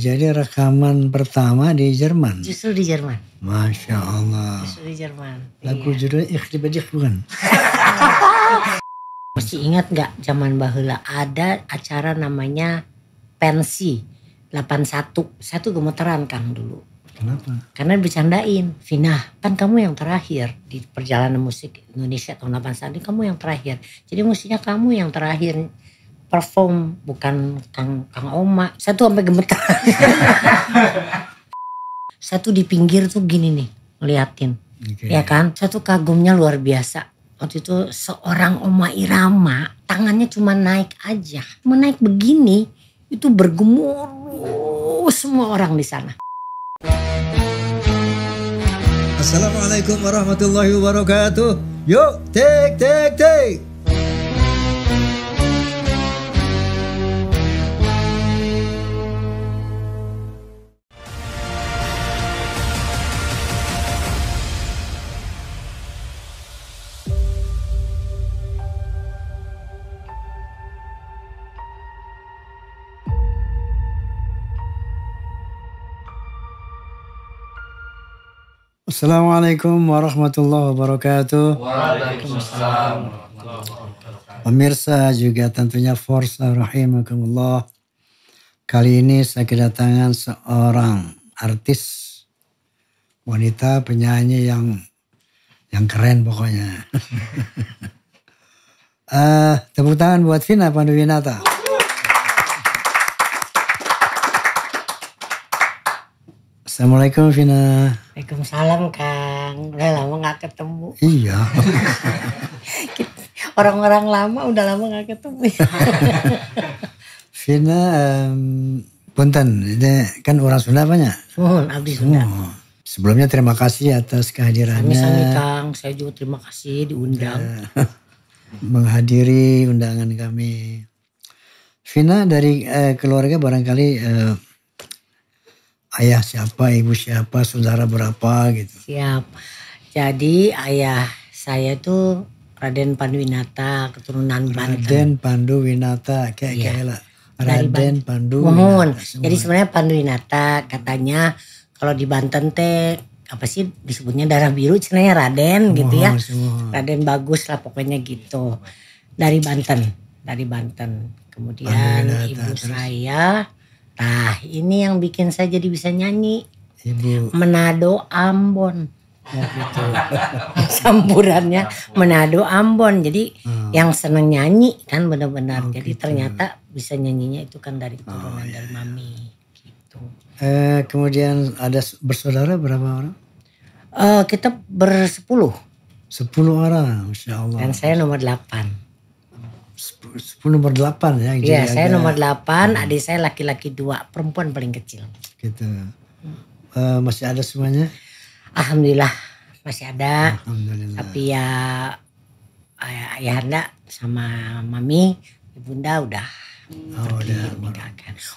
Jadi rekaman pertama di Jerman. Justru di Jerman. Masya Allah. Justru di Jerman. Lagu iya. judulnya Ikhribajik bukan? Masih ingat gak zaman bahula ada acara namanya pensi 81. Saya tuh gemeteran Kang dulu. Kenapa? Karena bercandain. Vina, kan kamu yang terakhir di perjalanan musik Indonesia tahun 81 kamu yang terakhir. Jadi mestinya kamu yang terakhir perform bukan kang kang oma satu sampai gemetar Saya satu di pinggir tuh gini nih ngeliatin okay. ya kan Saya satu kagumnya luar biasa waktu itu seorang oma irama tangannya cuma naik aja cuma naik begini itu bergemuruh semua orang di sana Assalamualaikum warahmatullahi wabarakatuh yuk take take take Assalamualaikum warahmatullahi wabarakatuh. Waalaikumsalam Pemirsa juga tentunya Forza Rahimakumullah. Kali ini saya kedatangan seorang artis wanita penyanyi yang yang keren pokoknya. uh, tepuk tangan buat Vina Panduwinata. Assalamualaikum Vina. Waalaikumsalam Kang. Udah lama gak ketemu. Iya. Orang-orang lama udah lama gak ketemu. Vina, um, punten, ini kan orang Sunda banyak. Mohon, abdi Sunda. Oh, sebelumnya terima kasih atas kehadirannya. Sami-sami Kang, saya juga terima kasih diundang. Ya. Menghadiri undangan kami. Vina dari uh, keluarga barangkali uh, ayah siapa, ibu siapa, saudara berapa gitu. Siap. Jadi ayah saya tuh Raden Panduwinata keturunan Banten. Raden Panduwinata kayak iya. kayak lah. Raden Pandu. Mohon. Jadi sebenarnya Panduwinata katanya kalau di Banten teh apa sih disebutnya darah biru sebenarnya Raden gitu ya. Semua. Raden bagus lah pokoknya gitu. Dari Banten, dari Banten. Kemudian ibu terus. saya Nah ini yang bikin saya jadi bisa nyanyi. Ibu. Menado Ambon. Ya, gitu. Samburannya Menado Ambon. Jadi hmm. yang seneng nyanyi kan benar-benar. Oh, jadi gitu. ternyata bisa nyanyinya itu kan dari oh, turunan oh, iya. dari mami. Gitu. Eh, kemudian ada bersaudara berapa orang? Uh, kita bersepuluh. Sepuluh orang, insya Allah. Dan saya nomor delapan nomor 8 ya. Iya, saya ada, ya. nomor 8, hmm. adik saya laki-laki dua, perempuan paling kecil. Gitu. Uh, masih ada semuanya? Alhamdulillah masih ada. Alhamdulillah. Tapi ya ayah anda sama mami, ibunda udah oh, udah,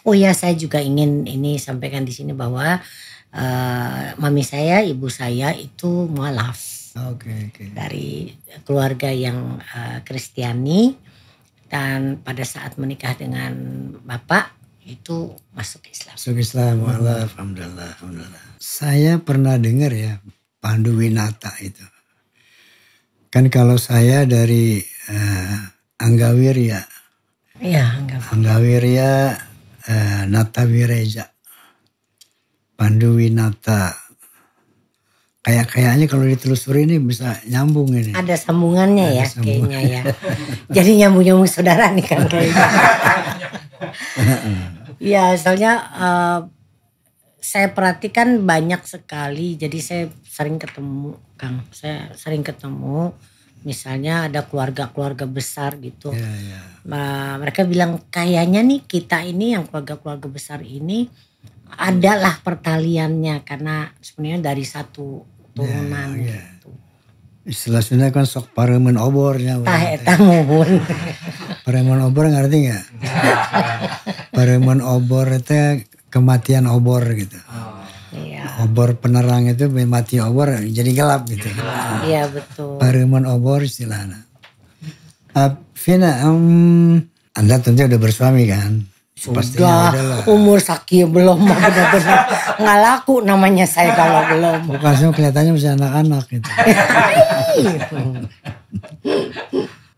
Oh ya, saya juga ingin ini sampaikan di sini bahwa uh, mami saya, ibu saya itu mualaf. Oke, okay, okay. Dari keluarga yang eh, Kristiani. Uh, dan pada saat menikah dengan bapak itu masuk Islam. Masuk Islam, hmm. Allah, alhamdulillah, alhamdulillah. Saya pernah dengar ya Pandu Winata itu. Kan kalau saya dari uh, Anggawirya Iya, Anggawirya. Anggawirya uh, Natawireja. Pandu Winata kayak kayaknya kalau ditelusuri ini bisa nyambung ini. Ada sambungannya Ada ya sambungan. kayaknya ya. Jadi nyambung-nyambung saudara nih kan kayaknya. ya soalnya uh, saya perhatikan banyak sekali. Jadi saya sering ketemu Kang. Saya sering ketemu misalnya ada keluarga-keluarga besar gitu. Yeah, yeah. Uh, mereka bilang kayaknya nih kita ini yang keluarga-keluarga besar ini adalah pertaliannya karena sebenarnya dari satu turunan ya, ya. gitu. Istilah Sunda kan sok paremen obornya. Tah eta muhun. paremen obor ngerti nggak? paremen obor itu kematian obor gitu. Oh. Iya. Obor penerang itu mati obor jadi gelap gitu. Iya, iya betul. Paremen obor istilahnya. Uh, Vina, um, Anda tentu udah bersuami kan? Sudah umur sakit belum benar-benar nggak laku namanya saya kalau belum. bukannya kelihatannya masih anak-anak gitu.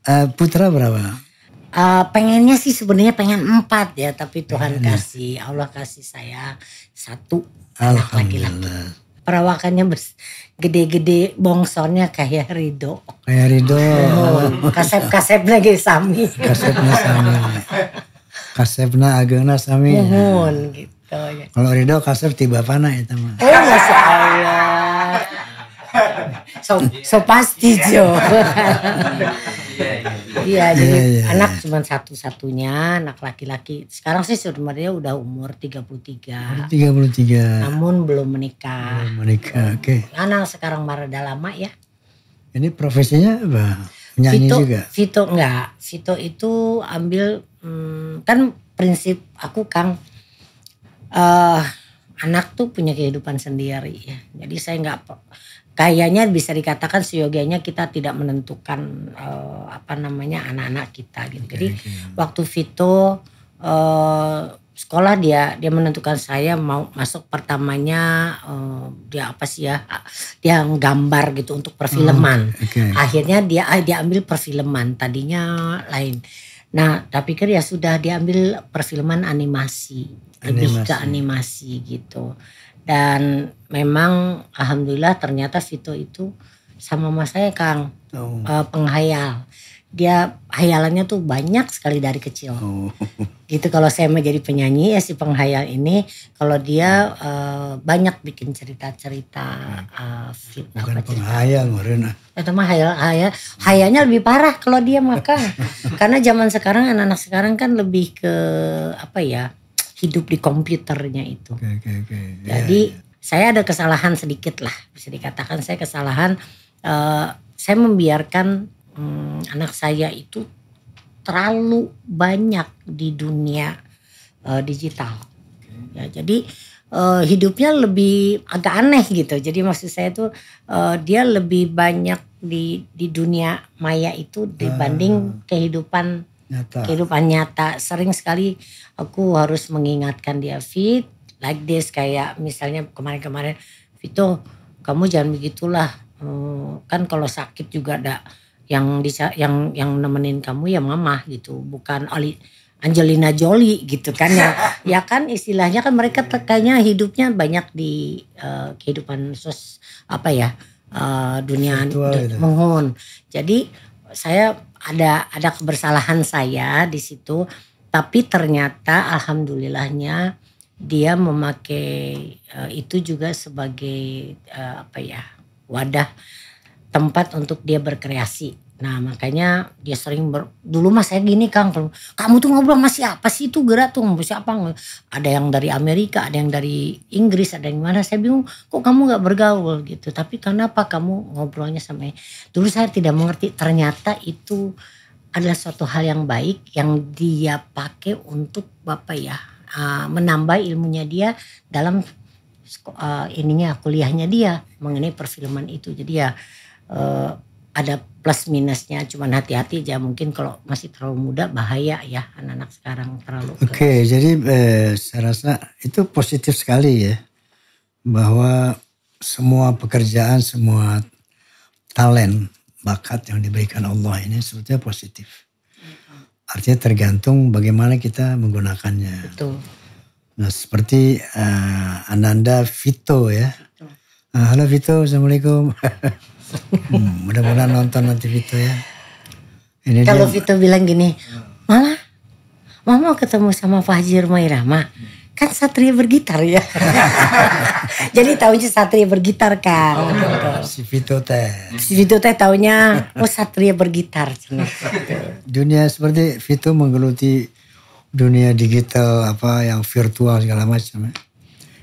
uh, putra berapa? Uh, pengennya sih sebenarnya pengen empat ya, tapi Tuhan pengennya. kasih, Allah kasih saya satu anak laki-laki. Perawakannya gede-gede bongsornya kayak Rido. Kayak Rido. Oh, kasep-kasepnya kayak Sami. Kasepnya Sami kasepna agengna sami. Mohon gitu. Ya. Kalau Ridho kasep tiba panah ya teman. Eh masya Allah. So, so pasti Jo. Iya, iya, iya. iya jadi yeah, yeah, anak yeah. cuma satu-satunya, anak laki-laki. Sekarang sih sebenarnya udah umur 33. 33. Namun belum menikah. Belum menikah, oke. Okay. Anak sekarang marah lama ya. Ini profesinya apa? Nyanyi Vito, juga? Vito enggak. Vito itu ambil hmm, kan prinsip aku kang uh, anak tuh punya kehidupan sendiri ya. Jadi saya nggak kayaknya bisa dikatakan seyogianya kita tidak menentukan uh, apa namanya anak-anak kita gitu. Jadi okay. waktu Vito uh, sekolah dia dia menentukan saya mau masuk pertamanya uh, dia apa sih ya dia gambar gitu untuk perfilman. Oh, okay. Akhirnya dia dia ambil perfilman tadinya lain. Nah, tapi pikir kan ya sudah diambil perfilman animasi, animasi. lebih ke animasi gitu. Dan memang alhamdulillah ternyata Vito itu sama mas saya Kang oh. Eh, penghayal dia hayalannya tuh banyak sekali dari kecil. Oh. Gitu kalau saya mau jadi penyanyi ya si penghayal ini kalau dia uh, banyak bikin cerita-cerita uh, bukan apa, penghayal Marina. Itu mah hayal hayal hayalnya lebih parah kalau dia makan. Karena zaman sekarang anak-anak sekarang kan lebih ke apa ya? hidup di komputernya itu. Okay, okay, okay. Ya, jadi yeah, yeah. saya ada kesalahan sedikit lah bisa dikatakan saya kesalahan uh, saya membiarkan hmm, anak saya itu terlalu banyak di dunia uh, digital. Ya, jadi uh, hidupnya lebih agak aneh gitu. Jadi maksud saya itu uh, eh, dia lebih banyak di di dunia maya itu dibanding uh, kehidupan nyata. kehidupan nyata. Sering sekali aku harus mengingatkan dia fit like this kayak misalnya kemarin-kemarin Vito kamu jangan begitulah. Hmm, kan kalau sakit juga ada yang bisa yang yang nemenin kamu ya mama gitu bukan Ali Angelina Jolie gitu kan ya ya kan istilahnya kan mereka kayaknya hidupnya banyak di uh, kehidupan sos apa ya uh, dunia gitu. mohon jadi saya ada ada kebersalahan saya di situ tapi ternyata alhamdulillahnya dia memakai uh, itu juga sebagai uh, apa ya wadah tempat untuk dia berkreasi. Nah makanya dia sering ber, dulu mas saya gini Kang, kamu tuh ngobrol sama siapa sih itu gerak tuh ngobrol siapa? Ada yang dari Amerika, ada yang dari Inggris, ada yang mana? Saya bingung kok kamu nggak bergaul gitu. Tapi kenapa kamu ngobrolnya sama? Dulu saya tidak mengerti. Ternyata itu adalah suatu hal yang baik yang dia pakai untuk bapak ya ah, menambah ilmunya dia dalam ah, ininya kuliahnya dia mengenai perfilman itu. Jadi ya uh, ada plus minusnya cuman hati-hati aja mungkin kalau masih terlalu muda bahaya ya anak-anak sekarang terlalu oke okay, jadi eh, saya rasa itu positif sekali ya bahwa semua pekerjaan semua talent bakat yang diberikan Allah ini sebetulnya positif artinya tergantung bagaimana kita menggunakannya betul nah seperti uh, Ananda Vito ya Betul. Uh, halo Vito assalamualaikum Hmm, mudah-mudahan nonton nanti Vito ya. Ini Kalau dia... Vito bilang gini, malah Mama mau ketemu sama Fajir Mairama. Kan Satria bergitar ya. Jadi taunya Satria bergitar kan. Oh, si Vito teh. Si Vito teh taunya oh Satria bergitar. dunia seperti Vito menggeluti dunia digital apa yang virtual segala macam ya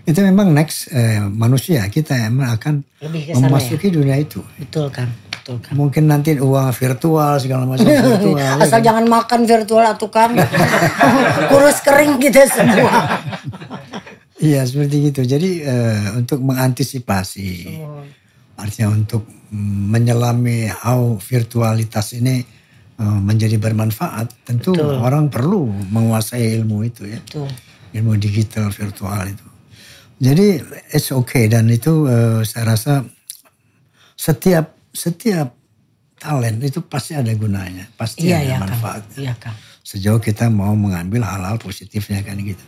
itu memang next eh, manusia kita emang akan memasuki ya? dunia itu. Betul kan? Betul kan? Mungkin nanti uang virtual segala macam virtual. Ya Asal ya, jangan makan virtual atau kan kurus kering kita gitu ya semua. Iya seperti gitu. Jadi eh, untuk mengantisipasi, oh. artinya untuk menyelami how virtualitas ini eh, menjadi bermanfaat, tentu Betul. orang perlu menguasai ilmu itu ya, Betul. ilmu digital virtual itu. Jadi it's okay dan itu uh, saya rasa setiap setiap talent itu pasti ada gunanya, pasti iya, ada iya, Iya, Sejauh kita mau mengambil hal-hal positifnya kan gitu.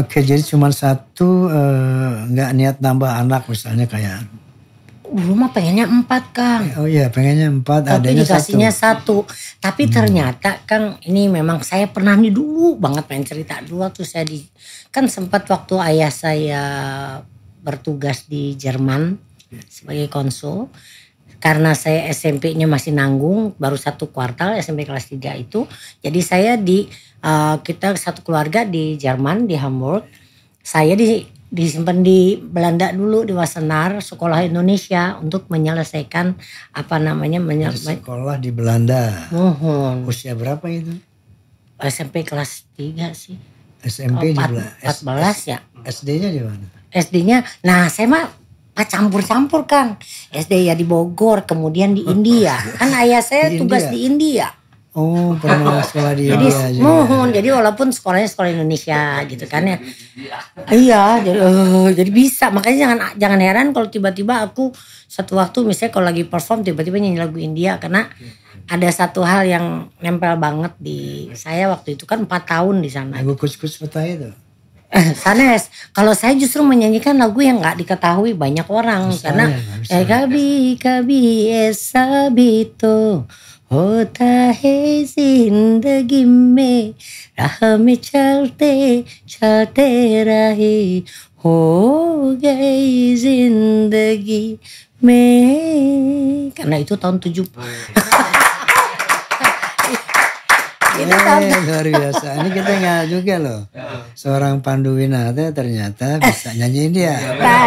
Oke, jadi cuma satu eh, nggak uh, niat nambah anak misalnya kayak Dulu mah pengennya empat Kang. Oh iya pengennya empat, Tapi adanya dikasihnya satu. satu. Tapi hmm. ternyata Kang ini memang saya pernah nih dulu banget pengen cerita dulu waktu saya di kan sempat waktu ayah saya bertugas di Jerman sebagai konsul karena saya SMP-nya masih nanggung baru satu kuartal SMP kelas 3 itu jadi saya di eh, kita satu keluarga di Jerman di Hamburg saya di disimpan di Belanda dulu di Wasenar sekolah Indonesia untuk menyelesaikan apa namanya menyelesaikan sekolah di Belanda. Mohon. Usia berapa itu? SMP kelas 3 sih. SMP di Belanda. 14 ya. SD-nya di mana? SD-nya nah saya mah campur-campur kan. SD ya di Bogor, kemudian di India. Kan ayah saya di tugas India. di India. Oh pernah sekolah di iya, Jadi mohon, jadi walaupun sekolahnya sekolah Indonesia gitu kan ya. iya, jadi, uh, jadi bisa. Makanya jangan jangan heran kalau tiba-tiba aku satu waktu misalnya kalau lagi perform tiba-tiba nyanyi lagu India karena ada satu hal yang nempel banget di saya waktu itu kan 4 tahun di sana. Lagu kus-kus petai tuh. Eh, Sanes, kalau saya justru menyanyikan lagu yang nggak diketahui banyak orang Terus karena ya, kabi eh, kabi esabito होता है जिंदगी में राह में चलते चलते रहे हो गई जिंदगी में कहना itu tahun 70 Ini nah, nah. luar biasa. Ini kita nggak juga loh. Seorang Pandu Winata ternyata bisa nyanyi India. Nah,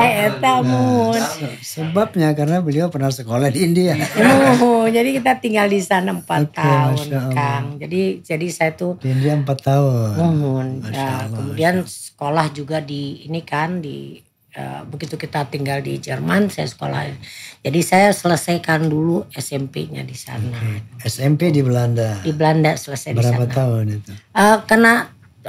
sebabnya karena beliau pernah sekolah di India. Oh, jadi kita tinggal di sana empat okay, tahun, Kang. Jadi jadi saya tuh di India empat tahun. Mohon. Nah, kemudian sekolah juga di ini kan di Ya, begitu kita tinggal di Jerman saya sekolah jadi saya selesaikan dulu SMP-nya di sana okay. SMP di Belanda di Belanda selesai berapa di sana. tahun itu uh, eh, karena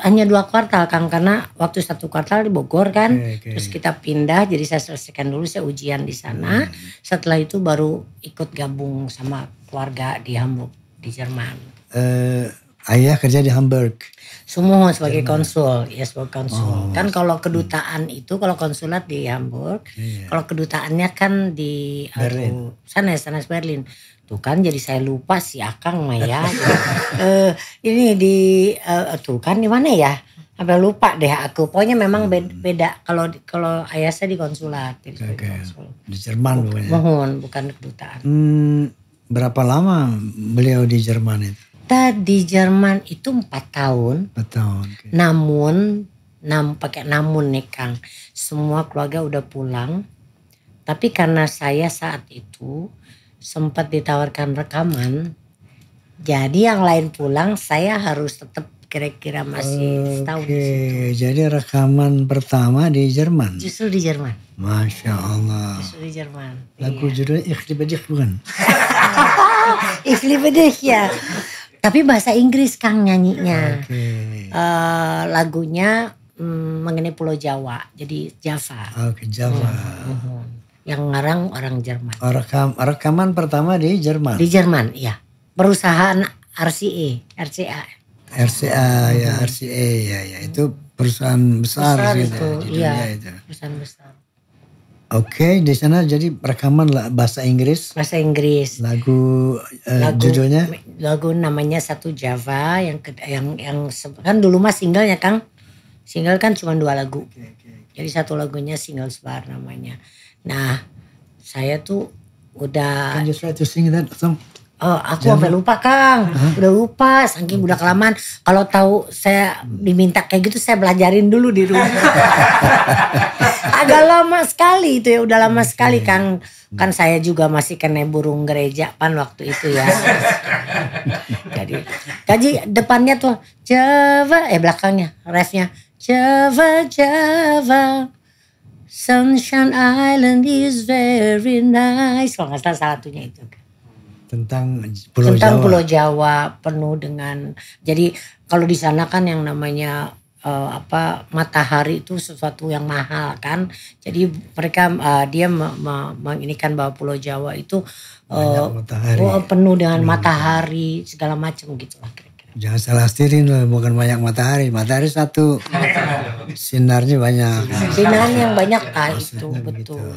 hanya dua kuartal kang karena waktu satu kuartal di Bogor kan okay, okay. terus kita pindah jadi saya selesaikan dulu saya ujian di sana hmm. setelah itu baru ikut gabung sama keluarga di Hamburg di Jerman uh, ayah kerja di Hamburg semua sebagai Jerman. konsul, ya sebagai konsul. Oh, kan kalau kedutaan hmm. itu kalau konsulat di Hamburg, iya. kalau kedutaannya kan di Berlin. Aduh, sana ya, sana Berlin. Tuh kan jadi saya lupa si Akang mah ya. uh, ini di uh, tuh kan di mana ya? Sampai lupa deh aku. Pokoknya memang beda, hmm. beda kalau kalau ayah saya di konsulat, okay. di konsul. Di Jerman bukan. Mohon, bukan kedutaan. Hmm, berapa lama beliau di Jerman itu? kita di Jerman itu empat tahun. Empat tahun. Okay. Namun, nam pakai namun nih Kang, semua keluarga udah pulang. Tapi karena saya saat itu sempat ditawarkan rekaman, jadi yang lain pulang saya harus tetap kira-kira masih okay. setahun. Oke, jadi rekaman pertama di Jerman. Justru di Jerman. Masya Allah. Justru di Jerman. Lagu iya. judulnya Ikhli Bedih bukan? Ikhli Bedih ya. Tapi bahasa Inggris Kang nyanyinya. Okay. Uh, eh, lagunya um, mengenai Pulau Jawa, jadi Java. Oke, okay, Java. uh, Yang ngarang orang Jerman. Rekam, rekaman pertama di Jerman. Di Jerman, ya. Perusahaan RCA, RCA. RCA ya, RCA ya, ya. Itu perusahaan besar, besar gitu. itu, ya, itu. Perusahaan besar. Oke, okay, di sana jadi rekaman lah bahasa Inggris. Bahasa Inggris. Lagu, uh, lagu judulnya? Lagu namanya satu Java yang yang yang kan dulu mah singlenya Kang. Single kan cuma dua lagu. Okay, okay, okay. Jadi satu lagunya single sebar namanya. Nah, saya tuh udah. Can you try to sing that song? Oh, aku sampai lupa Kang, huh? udah lupa, saking gitu. udah kelamaan. Kalau tahu saya diminta kayak gitu, saya belajarin dulu di rumah. Agak lama sekali itu ya, udah lama sekali Kang. Kan saya juga masih kena burung gereja pan waktu itu ya. Jadi kaji depannya tuh Java, eh belakangnya refnya Java Java. Sunshine Island is very nice. Kalau nggak salah satunya itu. Kan tentang Pulau tentang Jawa. Pulau Jawa penuh dengan jadi kalau di sana kan yang namanya uh, apa matahari itu sesuatu yang mahal kan. Jadi mereka uh, dia menginginkan bahwa Pulau Jawa itu uh, penuh dengan matahari segala macam gitu lah. Jangan salah stirin lah, bukan banyak matahari. Matahari satu, sinarnya banyak. Sinar yang banyak kan itu, gitu. betul.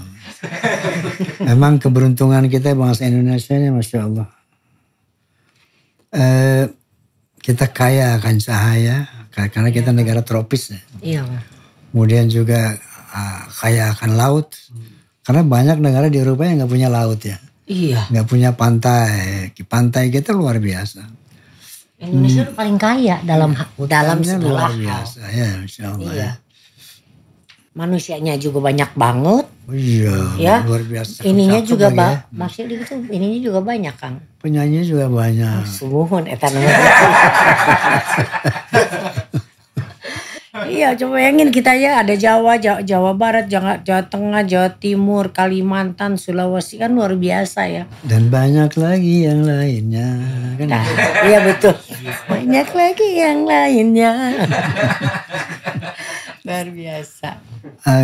Emang keberuntungan kita bangsa Indonesia ini Masya Allah. Eh, kita kaya akan cahaya, karena kita iya. negara tropis. Ya. Iya. Kemudian juga ah, kaya akan laut. Karena banyak negara di Eropa yang nggak punya laut ya. Iya. Nggak punya pantai. Pantai kita luar biasa Indonesia hmm. paling kaya dalam hmm. dalam iya. segala hal. Biasa, ya, insya Allah. Iya. Ya. Manusianya juga banyak banget. Iya, ya. luar biasa. Ininya Cakep juga ba ya. masih gitu, ininya juga banyak, Kang. Penyanyi juga banyak. Sumuhun eta Iya, coba bayangin kita ya ada Jawa, Jawa, Jawa Barat, Jawa, Jawa Tengah, Jawa Timur, Kalimantan, Sulawesi kan luar biasa ya. Dan banyak lagi yang lainnya. Kan? Nah, ya? iya betul. Banyak lagi yang lainnya. luar biasa.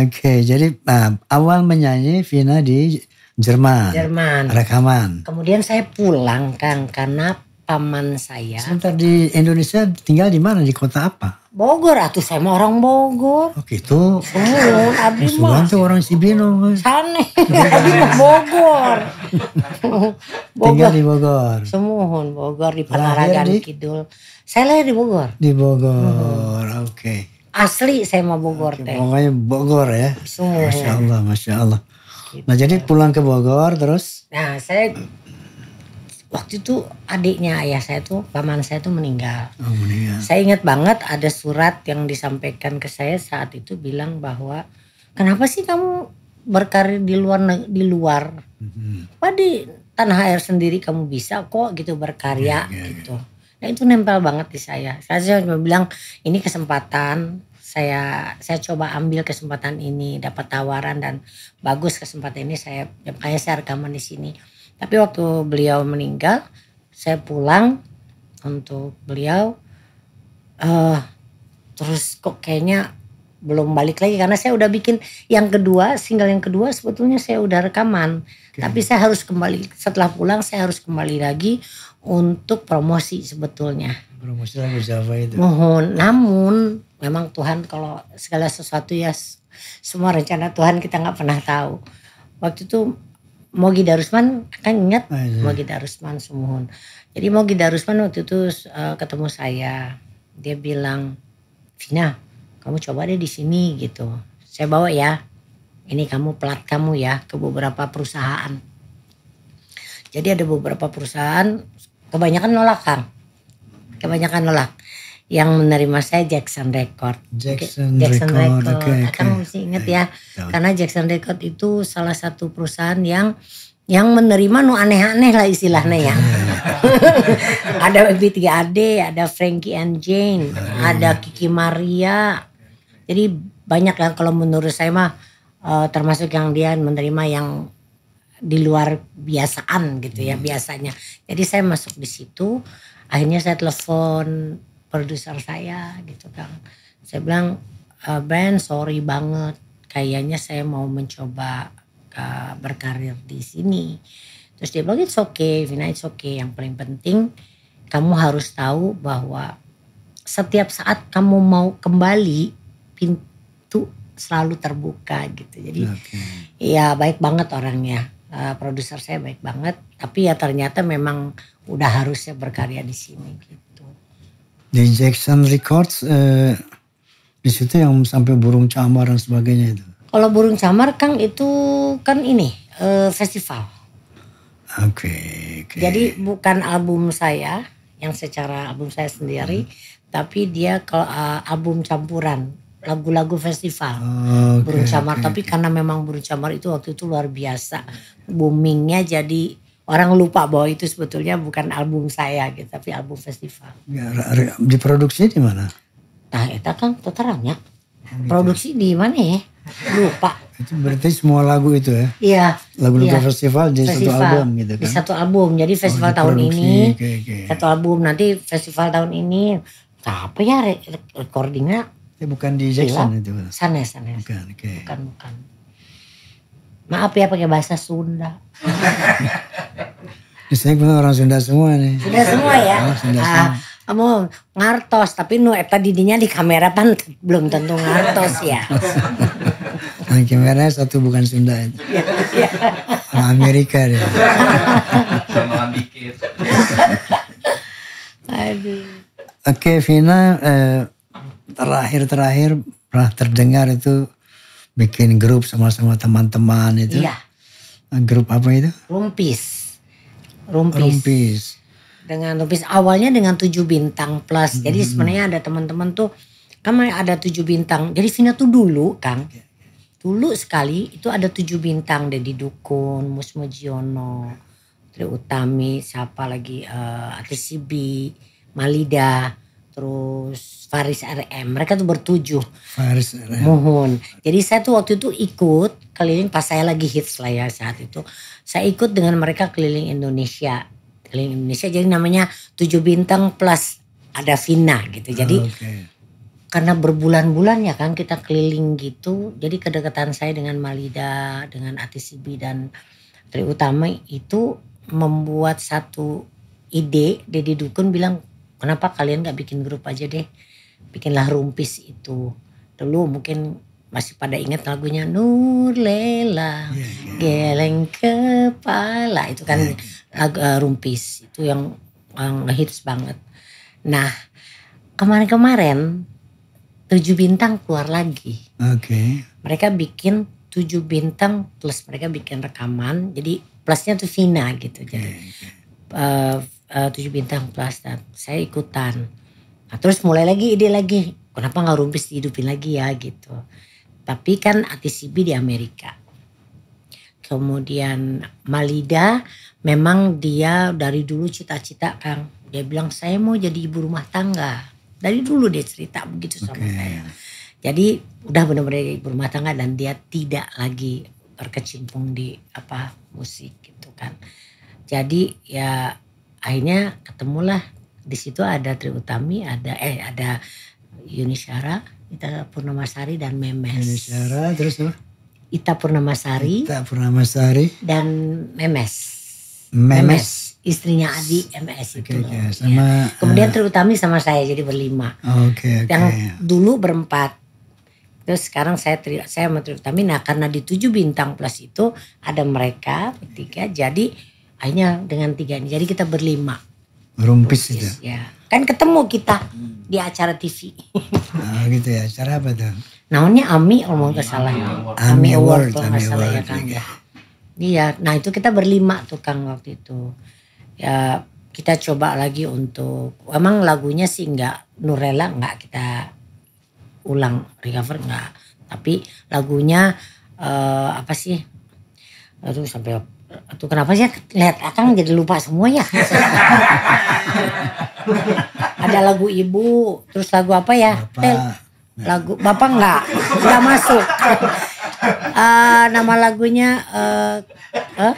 Oke, okay, jadi uh, awal menyanyi Vina di Jerman. Jerman. Rekaman. Kemudian saya pulang kan, karena taman saya. Sebentar di Indonesia tinggal di mana? Di kota apa? Bogor atau saya mau orang Bogor. Oh gitu. Oh, Abi mah. tuh orang Sibino Sane. Abi mah Bogor. Bogor. Tinggal di Bogor. Semuhun Bogor di Panaragan di... Kidul. Saya lahir di Bogor. Di Bogor. Hmm. Oke. Okay. Asli saya mau Bogor okay, teh. Pokoknya Bogor ya. Semuhun. Masya Allah, Masya Allah. Nah gitu. jadi pulang ke Bogor terus? Nah saya waktu itu adiknya ayah saya tuh paman saya tuh meninggal. Oh, meninggal. Saya ingat banget ada surat yang disampaikan ke saya saat itu bilang bahwa kenapa sih kamu berkarir di luar di luar? Mm-hmm. Apa di tanah air sendiri kamu bisa kok gitu berkarya yeah, yeah, gitu. Iya. Nah itu nempel banget di saya. Saya cuma bilang ini kesempatan saya saya coba ambil kesempatan ini dapat tawaran dan bagus kesempatan ini saya makanya saya rekaman di sini tapi waktu beliau meninggal, saya pulang untuk beliau. Uh, terus kok kayaknya belum balik lagi karena saya udah bikin yang kedua single yang kedua sebetulnya saya udah rekaman okay. tapi saya harus kembali setelah pulang saya harus kembali lagi untuk promosi sebetulnya promosi lagu siapa itu mohon namun memang Tuhan kalau segala sesuatu ya semua rencana Tuhan kita nggak pernah tahu waktu itu Mogi Darusman kan ingat ah, iya. Mogi Darusman Sumuhun. Jadi Mogi Darusman waktu itu uh, ketemu saya, dia bilang, Vina, kamu coba deh di sini gitu. Saya bawa ya, ini kamu pelat kamu ya ke beberapa perusahaan. Jadi ada beberapa perusahaan, kebanyakan nolak kan, kebanyakan nolak yang menerima saya Jackson Record. Jackson, Jackson Record. Record. Okay, okay. Kamu mesti ingat ya, okay. karena Jackson Record itu salah satu perusahaan yang yang menerima nu aneh-aneh lah istilahnya ya. ada B3AD, ada Frankie and Jane, ada Kiki Maria. Jadi banyak lah kalau menurut saya mah uh, termasuk yang dia menerima yang di luar biasaan gitu ya hmm. biasanya. Jadi saya masuk di situ, akhirnya saya telepon produser saya gitu kan. Saya bilang, eh, Ben sorry banget, kayaknya saya mau mencoba eh, berkarir di sini. Terus dia bilang, it's okay Vina, it's okay. Yang paling penting kamu harus tahu bahwa setiap saat kamu mau kembali, pintu selalu terbuka gitu. Jadi okay. ya baik banget orangnya. Uh, produser saya baik banget, tapi ya ternyata memang udah harusnya berkarya di sini gitu di Jackson Records eh, di situ yang sampai burung camar dan sebagainya itu. Kalau burung camar Kang itu kan ini eh, festival. Oke. Okay, okay. Jadi bukan album saya yang secara album saya sendiri, hmm. tapi dia kalau uh, album campuran lagu-lagu festival oh, okay, burung camar. Okay. Tapi karena memang burung camar itu waktu itu luar biasa boomingnya jadi orang lupa bahwa itu sebetulnya bukan album saya gitu, tapi album festival. Ya, produksinya di mana? Nah, itu kan terangnya. Oh, gitu. Produksi di mana ya? Lupa. Itu berarti semua lagu itu ya? Iya. Lagu-lagu iya. festival jadi festival. satu album gitu kan? Di satu album. Jadi oh, festival oh, tahun ini, okay, okay. satu album. Nanti festival tahun ini, apa ya recordingnya? Ya, bukan di Jackson itu. Sana, sana. Bukan, okay. bukan, bukan. Maaf ya pakai bahasa Sunda. Biasanya gue orang Sunda semua nih. Sunda semua ya. Oh, Sunda ah, semua. Kamu ngartos, tapi nu eta didinya di kamera pan belum tentu ngartos ya. nah, kameranya satu bukan Sunda itu. Ya, ya. Amerika deh. Sama dikit. Aduh. Oke, Vina terakhir terakhir-terakhir pernah terdengar itu bikin grup sama-sama teman-teman itu. Iya. Grup apa itu? Rumpis rumpis. rumpis. Dengan rumpis awalnya dengan tujuh bintang plus. Hmm. Jadi sebenarnya ada teman-teman tuh kan ada tujuh bintang. Jadi Vina tuh dulu Kang. Iya, iya. Dulu sekali itu ada tujuh bintang Dedi Dukun, Musmojiono, Tri Utami, siapa lagi uh, eh, Atisibi, Malida terus Faris RM. Mereka tuh bertujuh. Faris RM. Mohon. Jadi saya tuh waktu itu ikut keliling pas saya lagi hits lah ya saat itu. Saya ikut dengan mereka keliling Indonesia. Keliling Indonesia jadi namanya tujuh bintang plus ada Vina gitu. Jadi oh, ah, okay. karena berbulan-bulan ya kan kita keliling gitu. Jadi kedekatan saya dengan Malida, dengan Atisibi dan Tri Utama itu membuat satu ide Deddy Dukun bilang kenapa kalian gak bikin grup aja deh bikinlah rumpis itu dulu mungkin masih pada ingat lagunya Nur Lela iya, iya. geleng kepala itu kan iya, lagu uh, rumpis itu yang yang hits banget nah kemarin-kemarin tujuh bintang keluar lagi oke okay. mereka bikin tujuh bintang plus mereka bikin rekaman jadi plusnya tuh Vina gitu jadi uh, Eh, tujuh bintang plus dan saya ikutan nah, terus mulai lagi ide lagi kenapa nggak rumpis dihidupin lagi ya gitu tapi kan ATCB di Amerika kemudian Malida memang dia dari dulu cita-cita kan dia bilang saya mau jadi ibu rumah tangga dari dulu dia cerita begitu sama saya jadi udah benar-benar ibu rumah tangga dan dia tidak lagi berkecimpung di apa musik gitu kan jadi ya akhirnya ketemulah di situ ada Tri Utami ada eh ada Yuni Syara Ita Purnamasari dan Memes Yuni Syara terus apa? Ita Purnamasari Ita Purnamasari dan Memes Memes, Memes istrinya Adi MS itu okay, loh. Okay. Sama, ya. Kemudian uh, eh, terutami sama saya jadi berlima. Oke. Okay, okay. dulu berempat. Terus sekarang saya saya sama terutami. Nah karena di tujuh bintang plus itu ada mereka bertiga. Jadi Akhirnya dengan tiga ini. Jadi kita berlima. Rumpis itu. Ya? ya. Kan ketemu kita hmm. di acara TV. Nah, gitu ya. Acara apa tuh? Namanya AMI omong kesalahan ya. Ami, AMI Award kalau nggak salah ya kan. Ya. Iya. Nah itu kita berlima tuh Kang waktu itu. Ya kita coba lagi untuk emang lagunya sih nggak Nurella nggak kita ulang recover nggak tapi lagunya uh, apa sih aduh sampai Tuh kenapa sih lihat Akang jadi lupa semua ya? Ada lagu ibu, terus lagu apa ya? Bapak. Eh, lagu Bapak nggak nggak masuk. uh, nama lagunya uh, uh?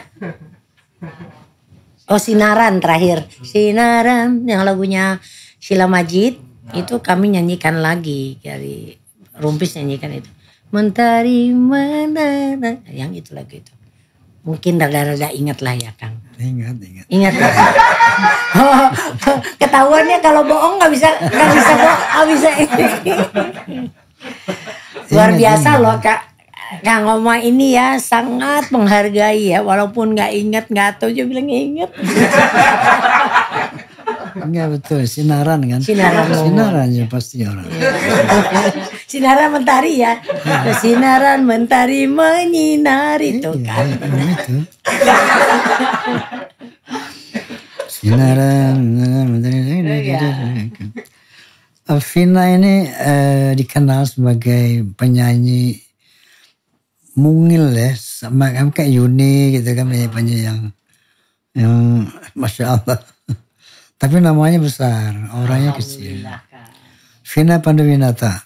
Oh Sinaran terakhir. Sinaran yang lagunya Sila Majid nah. itu kami nyanyikan lagi dari Rumpis nyanyikan itu. Mentari mana yang itu lagu itu mungkin rada-rada ingat lah ya Kang. Ingat, ingat. Ingat. Ya? Ketahuannya kalau bohong nggak bisa nggak bisa bohong, nggak bisa Luar biasa ingat. loh Kak. Kang Oma ini ya sangat menghargai ya walaupun nggak ingat, nggak tahu juga bilang ingat. Enggak betul, sinaran kan? Sinaran. Sinaran ya pasti orang. Iya sinaran mentari ya. Sinaran mentari menyinari itu iya, kan. Iya, iya, sinaran mentari ini eh, dikenal sebagai penyanyi mungil ya, sama kan kayak Yuni gitu kan penyanyi-penyanyi yang yang masya Allah. Tapi namanya besar, orangnya kecil. Vina Panduwinata.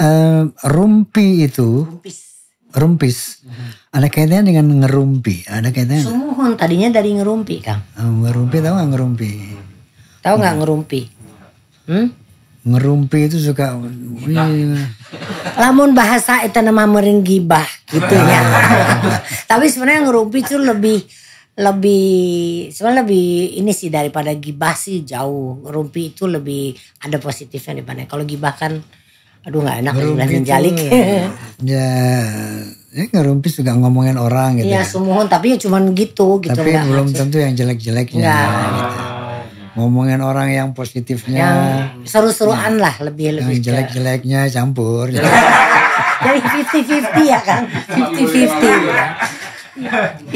Eh, rumpi itu rumpis, rumpis hmm. ada kaitannya dengan ngerumpi ada kaitannya sumuhun tadinya dari ngerumpi kang eh, ngerumpi tahu nggak ngerumpi tahu nggak ngerumpi hmm? ngerumpi itu suka lamun bahasa itu nama meringgibah gitu ya tapi sebenarnya ngerumpi itu lebih lebih sebenarnya lebih ini sih daripada gibah sih jauh rumpi itu lebih ada positifnya daripada kalau gibah kan aduh nggak enak ngerumpis jalik ya ya ngerumpi sudah ngomongin orang gitu iya, ya semuhun tapi ya cuman gitu gitu tapi enggak, belum tentu yang jelek-jeleknya gitu. gitu. ngomongin orang yang positifnya yang seru-seruan ya. lah lebih lebih yang jelek-jeleknya campur jadi fifty fifty ya kan fifty fifty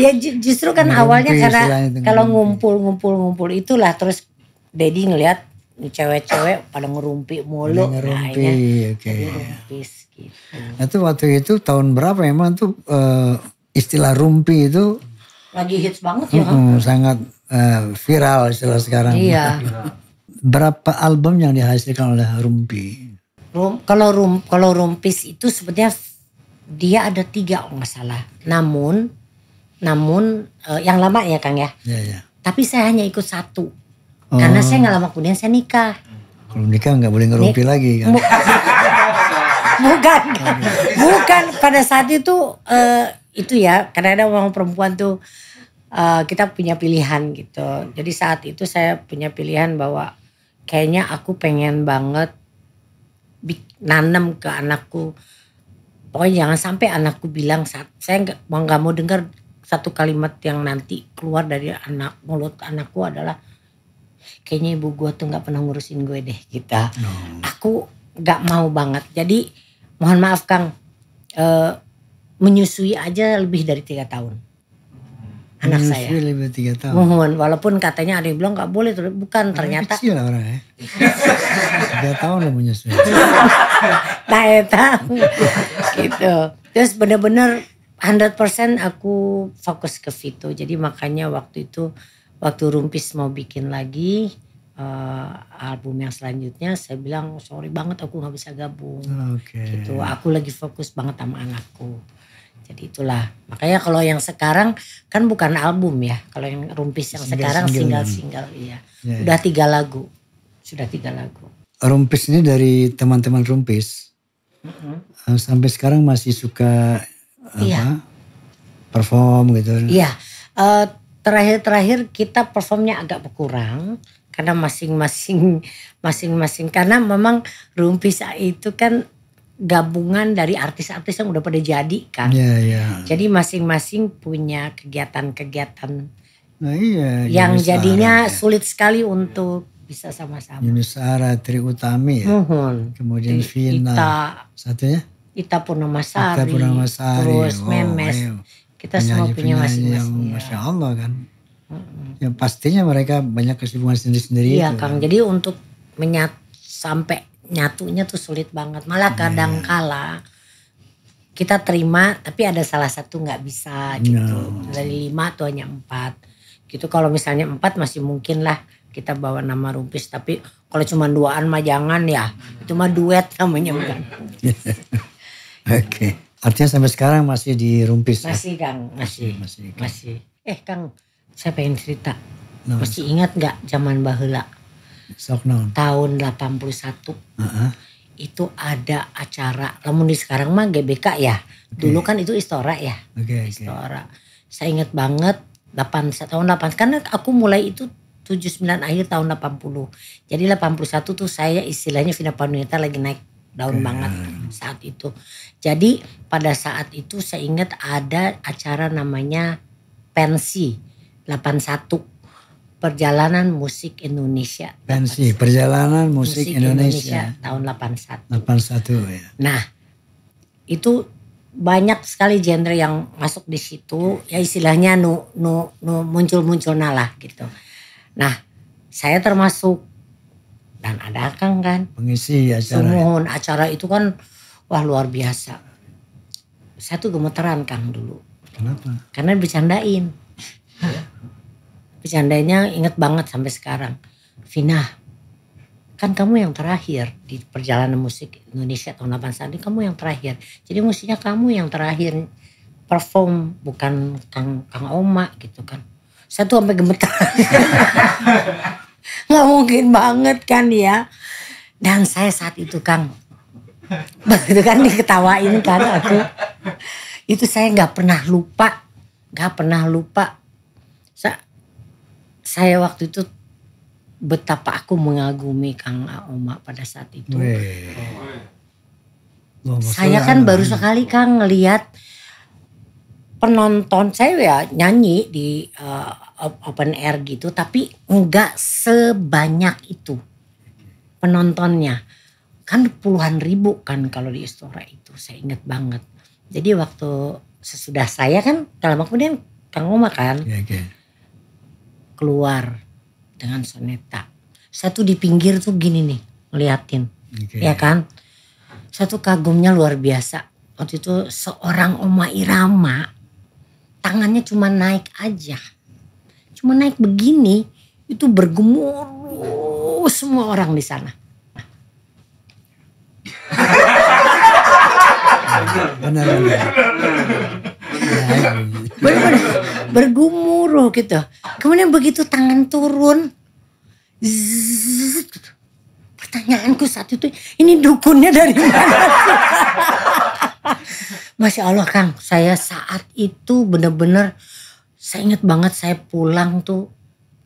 ya justru kan ngerumpi, awalnya karena kalau ngumpul-ngumpul-ngumpul itulah terus Dedi ngelihat ini cewek-cewek pada ngerumpi mulu. Pada ngerumpi, nah, iya. oke. Okay. gitu. Nah, itu waktu itu tahun berapa emang ya, tuh eh, uh, istilah rumpi itu lagi hits banget ya. Hmm, sangat uh, viral istilah sekarang. Iya. berapa album yang dihasilkan oleh Rumpi? Rum, kalau rum, kalau Rumpis itu sebetulnya dia ada tiga nggak salah. Namun, namun uh, yang lama ya Kang ya. Iya, iya. Tapi saya hanya ikut satu Oh. Karena saya nggak lama kemudian saya nikah. Kalau nikah nggak boleh ngerumpi Nik lagi kan? bukan, bukan. Pada saat itu uh, itu ya, karena ada orang perempuan tuh uh, kita punya pilihan gitu. Jadi saat itu saya punya pilihan bahwa kayaknya aku pengen banget nanam ke anakku. Pokoknya jangan sampai anakku bilang saat saya nggak mau nggak mau dengar satu kalimat yang nanti keluar dari anak mulut anakku adalah kayaknya ibu gue tuh nggak pernah ngurusin gue deh kita gitu. no. aku nggak mau banget jadi mohon maaf kang e, menyusui aja lebih dari tiga tahun anak menyusui saya lebih tiga tahun mohon walaupun katanya ada yang bilang nggak boleh tuh bukan Mereka ternyata kecil lah orang ya tiga tahun lah menyusui tak nah, ya, tahu gitu terus bener-bener 100% aku fokus ke Vito jadi makanya waktu itu waktu Rumpis mau bikin lagi uh, album yang selanjutnya saya bilang sorry banget aku nggak bisa gabung okay. gitu aku lagi fokus banget sama anakku jadi itulah makanya kalau yang sekarang kan bukan album ya kalau yang Rumpis yang single, sekarang single-single iya yeah, ya. udah tiga lagu sudah tiga lagu Rumpis ini dari teman-teman Rumpis mm-hmm. sampai sekarang masih suka iya. apa Yeah. perform gitu iya uh, terakhir-terakhir kita performnya agak berkurang karena masing-masing masing-masing karena memang saat itu kan gabungan dari artis-artis yang udah pada jadi kan. Yeah, yeah. Jadi masing-masing punya kegiatan-kegiatan nah, iya, yang Yunus jadinya ya. sulit sekali untuk bisa sama-sama. Yunisara, Tri Utami ya. Kemudian final Vina. Satunya? Ita Purnamasari. Ita Purnamasari. Terus oh, Memes. Ayo. Iya. Kita penyanyi, semua punya masing-masing. Ya. Masya Allah kan. Mm-hmm. Ya pastinya mereka banyak kesibukan sendiri-sendiri. Iya Kang, kan? jadi untuk menyat sampai nyatunya tuh sulit banget. Malah iya, kadang iya. kala kita terima tapi ada salah satu nggak bisa gitu. No. Nah. Dari lima tuh hanya empat. Gitu kalau misalnya empat masih mungkin lah kita bawa nama rumpis tapi kalau cuma duaan mah jangan ya cuma duet namanya bukan oke okay. Artinya sampai sekarang masih di dirumpis. Ya? Masih ya? Kang, masih. Masih. Kang. Eh Kang, saya pengen cerita. No. Nah. Masih ingat gak zaman bahula? Sok no. Tahun 81. Uh -huh. Itu ada acara, namun di sekarang mah GBK ya. Okay. Dulu kan itu Istora ya. Okay, Istora. Saya ingat banget 8 tahun 8 karena aku mulai itu 79 akhir tahun 80. Jadi 81 tuh saya istilahnya Vina Panunita lagi naik daun okay. banget saat itu. Jadi pada saat itu saya ingat ada acara namanya pensi 81 perjalanan musik Indonesia. Pensi perjalanan musik, musik Indonesia. Indonesia tahun 81. 81 ya. Nah, itu banyak sekali genre yang masuk di situ ya istilahnya nu nu nu muncul muncul lah gitu. Nah, saya termasuk dan ada Akang kan. Pengisi acara. Sumuhun acara itu kan wah luar biasa. Saya tuh gemeteran Kang dulu. Kenapa? Karena bercandain. Ya. Bercandainya inget banget sampai sekarang. Vina, kan kamu yang terakhir di perjalanan musik Indonesia tahun 81 kamu yang terakhir. Jadi musiknya kamu yang terakhir perform bukan Kang Kang Oma gitu kan. Saya tuh sampai gemetar. nggak mungkin banget kan ya dan saya saat itu Kang begitu kan diketawain kan aku itu saya nggak pernah lupa nggak pernah lupa saya, saya waktu itu betapa aku mengagumi Kang Oma pada saat itu Wee. saya kan baru sekali Kang ngelihat penonton saya ya nyanyi di uh, open air gitu tapi enggak sebanyak itu penontonnya kan puluhan ribu kan kalau di Istora itu saya ingat banget jadi waktu sesudah saya kan kalau kemudian Kang Oma kan ya, okay. Iya. keluar dengan soneta satu di pinggir tuh gini nih ngeliatin okay. ya kan satu kagumnya luar biasa waktu itu seorang Oma Irama tangannya cuma naik aja. Cuma naik begini itu bergemuruh semua orang di sana. Benar, benar. Benar, bergumuruh gitu. Kemudian begitu tangan turun, zzz, pertanyaanku saat itu ini dukunnya dari mana Masih Masya Allah Kang, saya saat itu bener-bener saya ingat banget saya pulang tuh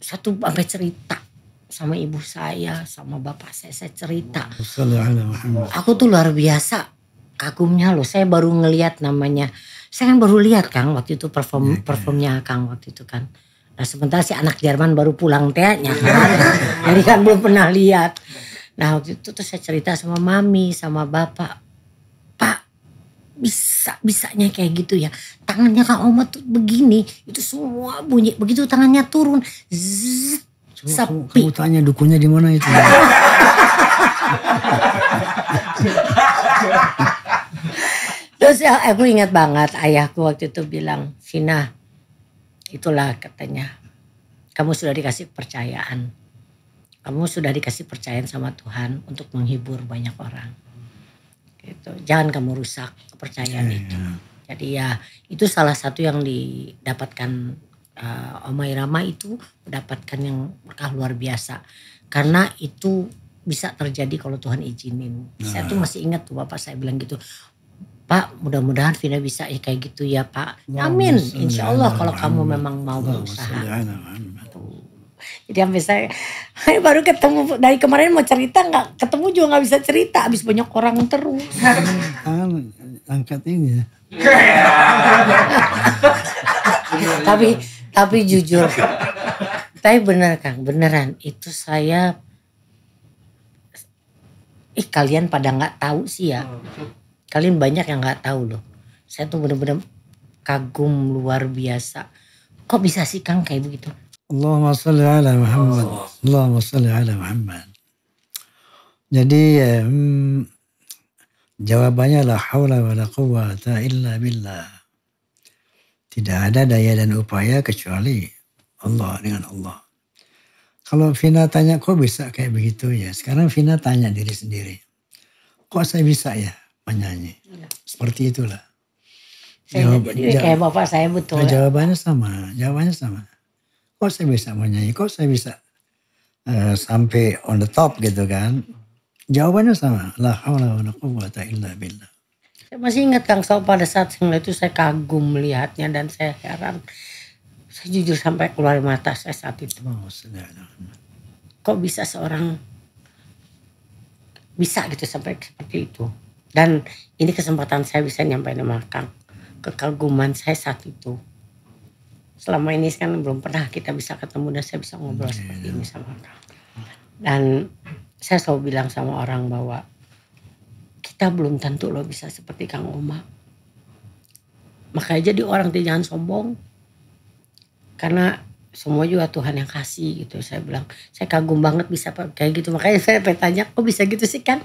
satu sampai cerita sama ibu saya, sama bapak saya, saya cerita. Aku tuh luar biasa kagumnya loh. Saya baru ngeliat namanya. Saya kan baru lihat Kang waktu itu perform iya, iya. performnya Kang waktu itu kan. Nah sementara si anak Jerman baru pulang tehnya kan. Jadi kan belum pernah lihat. Nah waktu itu tuh saya cerita sama mami, sama bapak. Pak, bisa bisanya kayak gitu ya. Tangannya Kak Oma tuh begini, itu semua bunyi. Begitu tangannya turun, zzz, Coba sepi. Kamu, kamu tanya dukunya di mana itu? Terus ya, aku ingat banget ayahku waktu itu bilang, Vina, itulah katanya, kamu sudah dikasih percayaan kamu sudah dikasih percayaan sama Tuhan untuk menghibur banyak orang. Gitu. Jangan kamu rusak kepercayaan ya, itu. Ya. Jadi ya itu salah satu yang didapatkan uh, eh, Oma Irama itu mendapatkan yang berkah luar biasa. Karena itu bisa terjadi kalau Tuhan izinin. Nah. Saya tuh masih ingat tuh Bapak saya bilang gitu. Pak mudah-mudahan Vina bisa ya kayak gitu ya Pak. Amin. Insya Allah kalau kamu memang mau berusaha. Jadi sampai saya baru ketemu dari kemarin mau cerita nggak ketemu juga nggak bisa cerita abis banyak orang terus. Kan, angkat ini ya. tapi tapi jujur tapi benar Kang, beneran itu saya ih kalian pada nggak tahu sih ya. Oh, kalian banyak yang nggak tahu loh. Saya tuh bener-bener kagum luar biasa. Kok bisa sih Kang kayak begitu? Allahumma salli ala Muhammad. Allahumma salli ala Muhammad. Jadi hmm, jawabannya la haula wa la illa billah. Tidak ada daya dan upaya kecuali Allah dengan Allah. Kalau Vina tanya kok bisa kayak begitu ya. Sekarang Vina tanya diri sendiri. Kok saya bisa ya menyanyi? Iya. Seperti itulah. Saya Jawab, jadi kayak bapak saya betul. Nah, jawabannya sama. Jawabannya sama kok saya bisa menyanyi, kok saya bisa uh, sampai on the top gitu kan. Jawabannya sama, la hawla wa quwwata illa billah. Saya masih ingat Kang Saul pada saat single itu saya kagum melihatnya dan saya heran. Saya jujur sampai keluar mata saya saat itu. Oh, kok bisa seorang bisa gitu sampai seperti itu. Dan ini kesempatan saya bisa nyampaikan sama Kang. Kekaguman saya saat itu selama ini kan belum pernah kita bisa ketemu dan saya bisa ngobrol hmm, seperti iya. ini sama orang. Dan saya selalu bilang sama orang bahwa kita belum tentu lo bisa seperti Kang Oma. Makanya jadi orang tuh jangan sombong. Karena semua juga Tuhan yang kasih gitu. Saya bilang, saya kagum banget bisa kayak gitu. Makanya saya tanya, kok bisa gitu sih kan?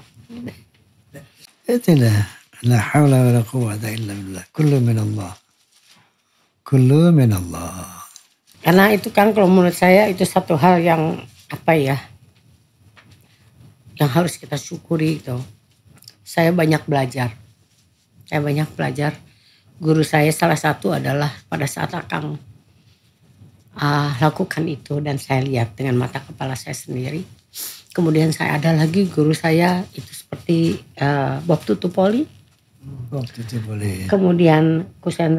Itulah. La hawla wa la quwwata illa billah. Kullu min Allah kullu minallah. Karena itu kan kalau menurut saya itu satu hal yang apa ya yang harus kita syukuri itu. Saya banyak belajar. Saya banyak belajar. Guru saya salah satu adalah pada saat Akang uh, ah, lakukan itu dan saya lihat dengan mata kepala saya sendiri. Kemudian saya ada lagi guru saya itu seperti uh, Bob Tutupoli. Bob Tutupoli. Kemudian Kusen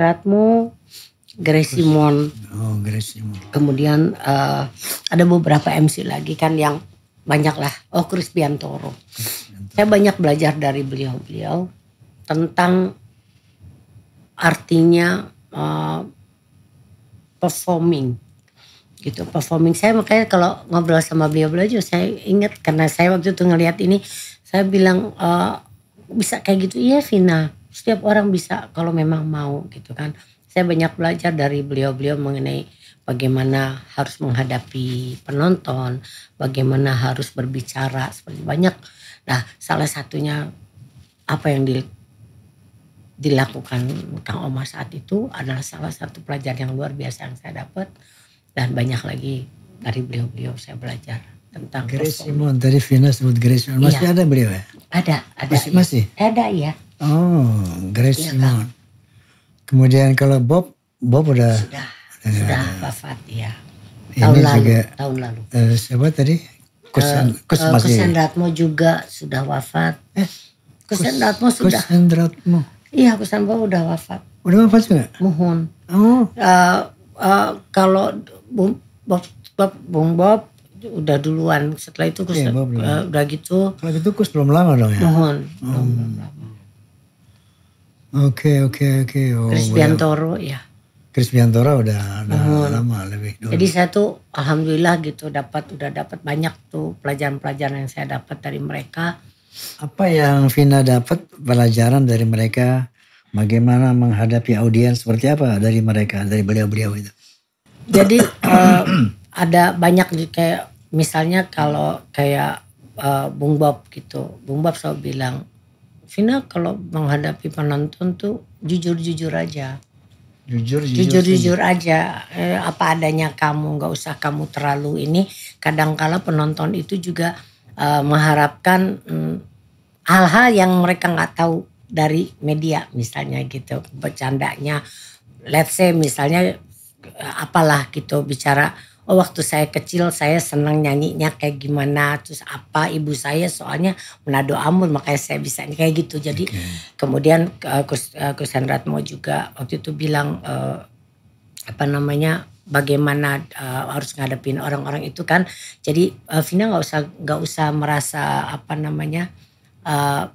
Grace Simon. Oh, Grace Kemudian uh, ada beberapa MC lagi kan yang banyak lah. Oh, Chris Biantoro. Saya banyak belajar dari beliau-beliau tentang artinya uh, performing gitu performing saya makanya kalau ngobrol sama beliau-beliau saya ingat karena saya waktu itu ngelihat ini saya bilang uh, bisa kayak gitu iya Vina setiap orang bisa kalau memang mau gitu kan saya banyak belajar dari beliau-beliau mengenai bagaimana harus menghadapi penonton, bagaimana harus berbicara seperti banyak. Nah, salah satunya apa yang dilakukan Kang Oma saat itu adalah salah satu pelajaran yang luar biasa yang saya dapat dan banyak lagi dari beliau-beliau saya belajar tentang Grace Simon dari Vina sebut Grace Simon masih iya. ada beliau ya? Ada, ada. Masih, iya. masih? Ada ya. Oh, Grace iya, Simon. Kan? Kemudian kalau Bob, Bob udah sudah, uh, sudah nah, wafat ya. Tahun ini lalu, juga, tahun lalu. Uh, siapa tadi? Kusen, uh, Kus uh, eh, Kusendratmo eh, juga sudah wafat. Eh, Kusendratmo Kus, sudah. Kusendratmo. Iya, Kusendratmo udah wafat. Udah wafat juga? Mohon. Oh. Uh, uh, kalau Bung Bob, Bob, Bung Bob udah duluan. Setelah itu Kus, uh, udah gitu. Kalau gitu Kus belum lama dong ya? Mohon. Hmm. belum lama. Oke oke oke. Oh, Chris Biantoro ya. Chris Biantoro udah, udah uh-huh. lama lebih dulu. Jadi saya tuh alhamdulillah gitu dapat udah dapat banyak tuh pelajaran-pelajaran yang saya dapat dari mereka. Apa yang Vina dapat pelajaran dari mereka? Bagaimana menghadapi audiens seperti apa dari mereka dari beliau-beliau itu? Jadi uh, ada banyak gitu, kayak misalnya kalau kayak uh, Bung Bob gitu, Bung Bob selalu bilang Vina kalau menghadapi penonton tuh jujur-jujur aja. Jujur, jujur, jujur, jujur aja eh, apa adanya kamu nggak usah kamu terlalu ini kadangkala penonton itu juga eh, mengharapkan hal mm, hal-hal yang mereka nggak tahu dari media misalnya gitu bercandanya let's say misalnya eh, apalah gitu bicara oh waktu saya kecil saya senang nyanyinya kayak gimana terus apa ibu saya soalnya menado amun makanya saya bisa kayak gitu jadi okay. kemudian uh, Gus uh, juga waktu itu bilang uh, apa namanya bagaimana uh, harus ngadepin orang-orang itu kan jadi uh, Vina nggak usah nggak usah merasa apa namanya uh,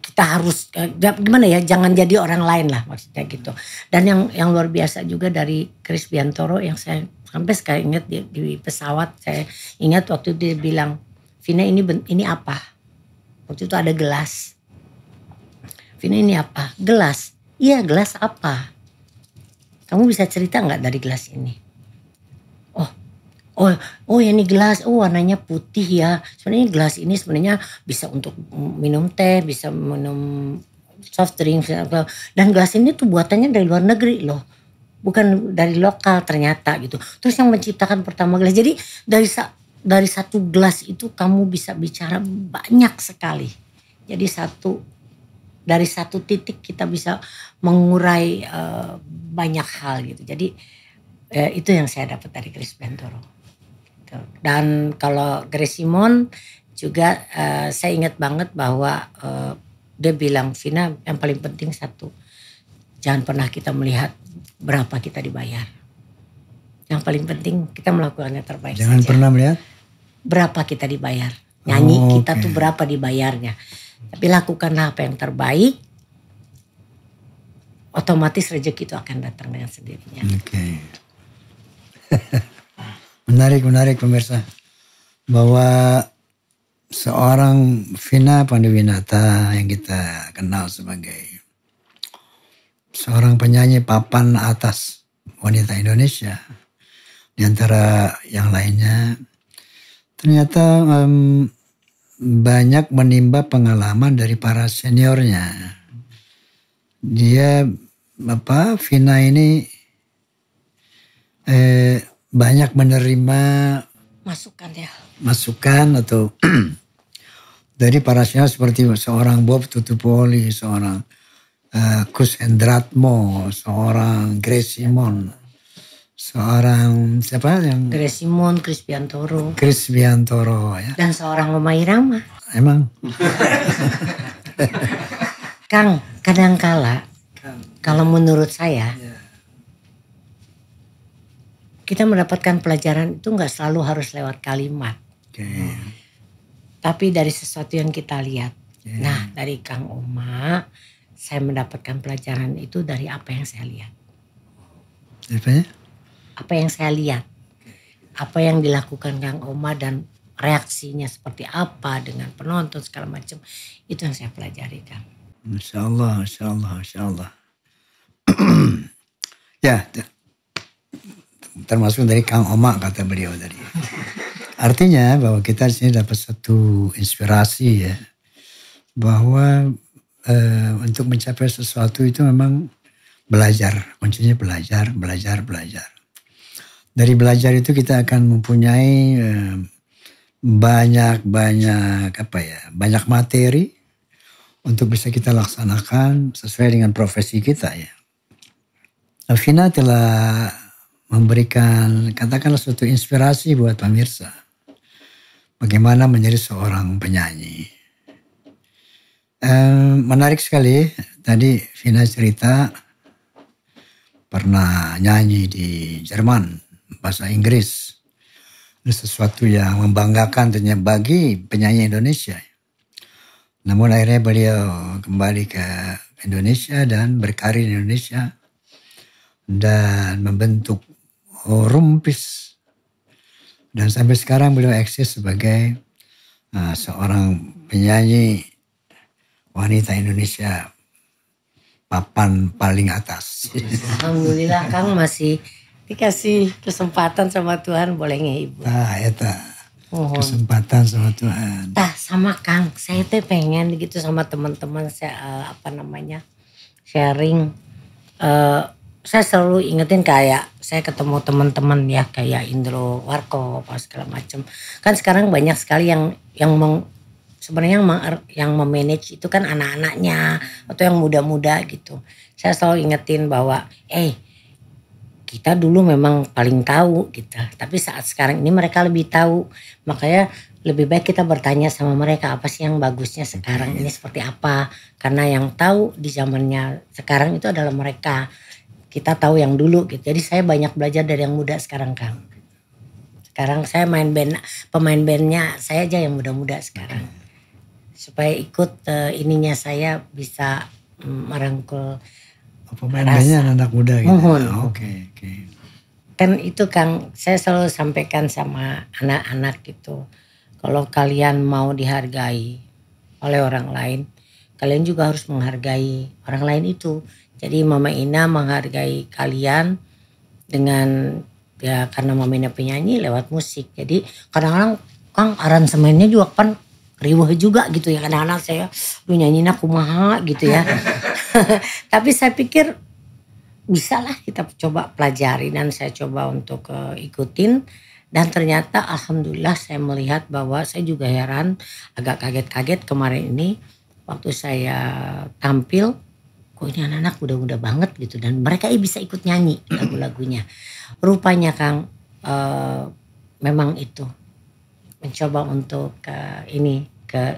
kita harus uh, gimana ya jangan jadi orang lain lah maksudnya gitu dan yang yang luar biasa juga dari Chris Biantoro yang saya Sampai sekarang ingat di, di pesawat saya ingat waktu dia bilang, "Vina ini ini apa?" Waktu itu ada gelas. "Vina ini apa?" "Gelas." "Iya, gelas apa?" "Kamu bisa cerita nggak dari gelas ini?" "Oh, oh, oh ya ini gelas. Oh, warnanya putih ya. Sebenarnya gelas ini sebenarnya bisa untuk minum teh, bisa minum soft drink dan gelas ini tuh buatannya dari luar negeri loh bukan dari lokal ternyata gitu. Terus yang menciptakan pertama gelas. Jadi dari dari satu gelas itu kamu bisa bicara banyak sekali. Jadi satu dari satu titik kita bisa mengurai uh, banyak hal gitu. Jadi uh, itu yang saya dapat dari Chris Bentoro. Gitu. Dan kalau Grace Simon juga uh, saya ingat banget bahwa uh, dia bilang Vina yang paling penting satu jangan pernah kita melihat berapa kita dibayar. Yang paling penting kita melakukan yang terbaik Jangan saja. pernah melihat berapa kita dibayar. Nyanyi oh, kita tuh berapa dibayarnya. Tapi lakukanlah apa yang terbaik. Otomatis rezeki itu akan datang dengan sendirinya. Oke. Okay. menarik, menarik pemirsa. Bahwa seorang Vina Panduwinata yang kita kenal sebagai seorang penyanyi papan atas wanita Indonesia di antara yang lainnya ternyata um, banyak menimba pengalaman dari para seniornya. Dia apa Vina ini eh, banyak menerima masukan ya. Masukan atau dari para senior seperti seorang Bob Tutupoli, seorang uh, eh, Kus Endratmo, seorang Grace Simon, seorang siapa yang Grace Simon, Chris Biantoro, Chris Biantoro ya, dan seorang Oma Irama. Emang. Kang, kadangkala kala kalau menurut saya yeah. kita mendapatkan pelajaran itu nggak selalu harus lewat kalimat. Okay. Tapi dari sesuatu yang kita lihat. Yeah. Nah, dari Kang Oma saya mendapatkan pelajaran itu dari apa yang saya lihat. Apa ya? Apa yang saya lihat. Apa yang dilakukan Kang Oma dan reaksinya seperti apa dengan penonton segala macam. Itu yang saya pelajari Kang. Masya Allah, Masya Allah, Masya Allah. ya, termasuk dari Kang Oma kata beliau tadi. Artinya bahwa kita di sini dapat satu inspirasi ya bahwa eh, untuk mencapai sesuatu itu memang belajar. Kuncinya belajar, belajar, belajar. Dari belajar itu kita akan mempunyai banyak eh, banyak-banyak apa ya, banyak materi untuk bisa kita laksanakan sesuai dengan profesi kita ya. Alvina telah memberikan katakanlah suatu inspirasi buat pemirsa. Bagaimana menjadi seorang penyanyi menarik sekali tadi Vina cerita pernah nyanyi di Jerman bahasa Inggris. Ini sesuatu yang membanggakan tentunya bagi penyanyi Indonesia. Namun akhirnya beliau kembali ke Indonesia dan berkarir di Indonesia dan membentuk rumpis. Dan sampai sekarang beliau eksis sebagai uh, seorang penyanyi wanita Indonesia papan paling atas. Alhamdulillah Kang masih dikasih kesempatan sama Tuhan boleh ngehibur. Nah, ya Oh. Kesempatan sama Tuhan. Tah sama Kang, saya tuh pengen gitu sama teman-teman saya eh, apa namanya sharing. Uh, saya selalu ingetin kayak saya ketemu teman-teman ya kayak Indro Warko apa segala macem. Kan sekarang banyak sekali yang yang meng, sebenarnya yang yang memanage itu kan anak-anaknya atau yang muda-muda gitu. Saya selalu ingetin bahwa eh kita dulu memang paling tahu gitu. Tapi saat sekarang ini mereka lebih tahu. Makanya lebih baik kita bertanya sama mereka apa sih yang bagusnya sekarang ini seperti apa. Karena yang tahu di zamannya sekarang itu adalah mereka. Kita tahu yang dulu gitu. Jadi saya banyak belajar dari yang muda sekarang Kang. Sekarang saya main band, pemain bandnya saya aja yang muda-muda sekarang supaya ikut uh, ininya saya bisa mm, merangkul pemainnya anak muda gitu. Ah, oke, oke. Okay, okay. Kan itu Kang, saya selalu sampaikan sama anak-anak gitu. Kalau kalian mau dihargai oleh orang lain, kalian juga harus menghargai orang lain itu. Jadi Mama Ina menghargai kalian dengan ya karena Mama Ina penyanyi lewat musik. Jadi kadang-kadang Kang aransemennya juga kan Riwah juga gitu ya kadang-kadang saya lu aku maha gitu ya tapi saya pikir bisa lah kita coba pelajari dan saya coba untuk uh, ikutin dan ternyata alhamdulillah saya melihat bahwa saya juga heran agak kaget-kaget kemarin ini waktu saya tampil ini anak-anak udah muda banget gitu dan mereka bisa ikut nyanyi lagu-lagunya. Rupanya Kang uh, memang itu mencoba untuk ke eh, ini ke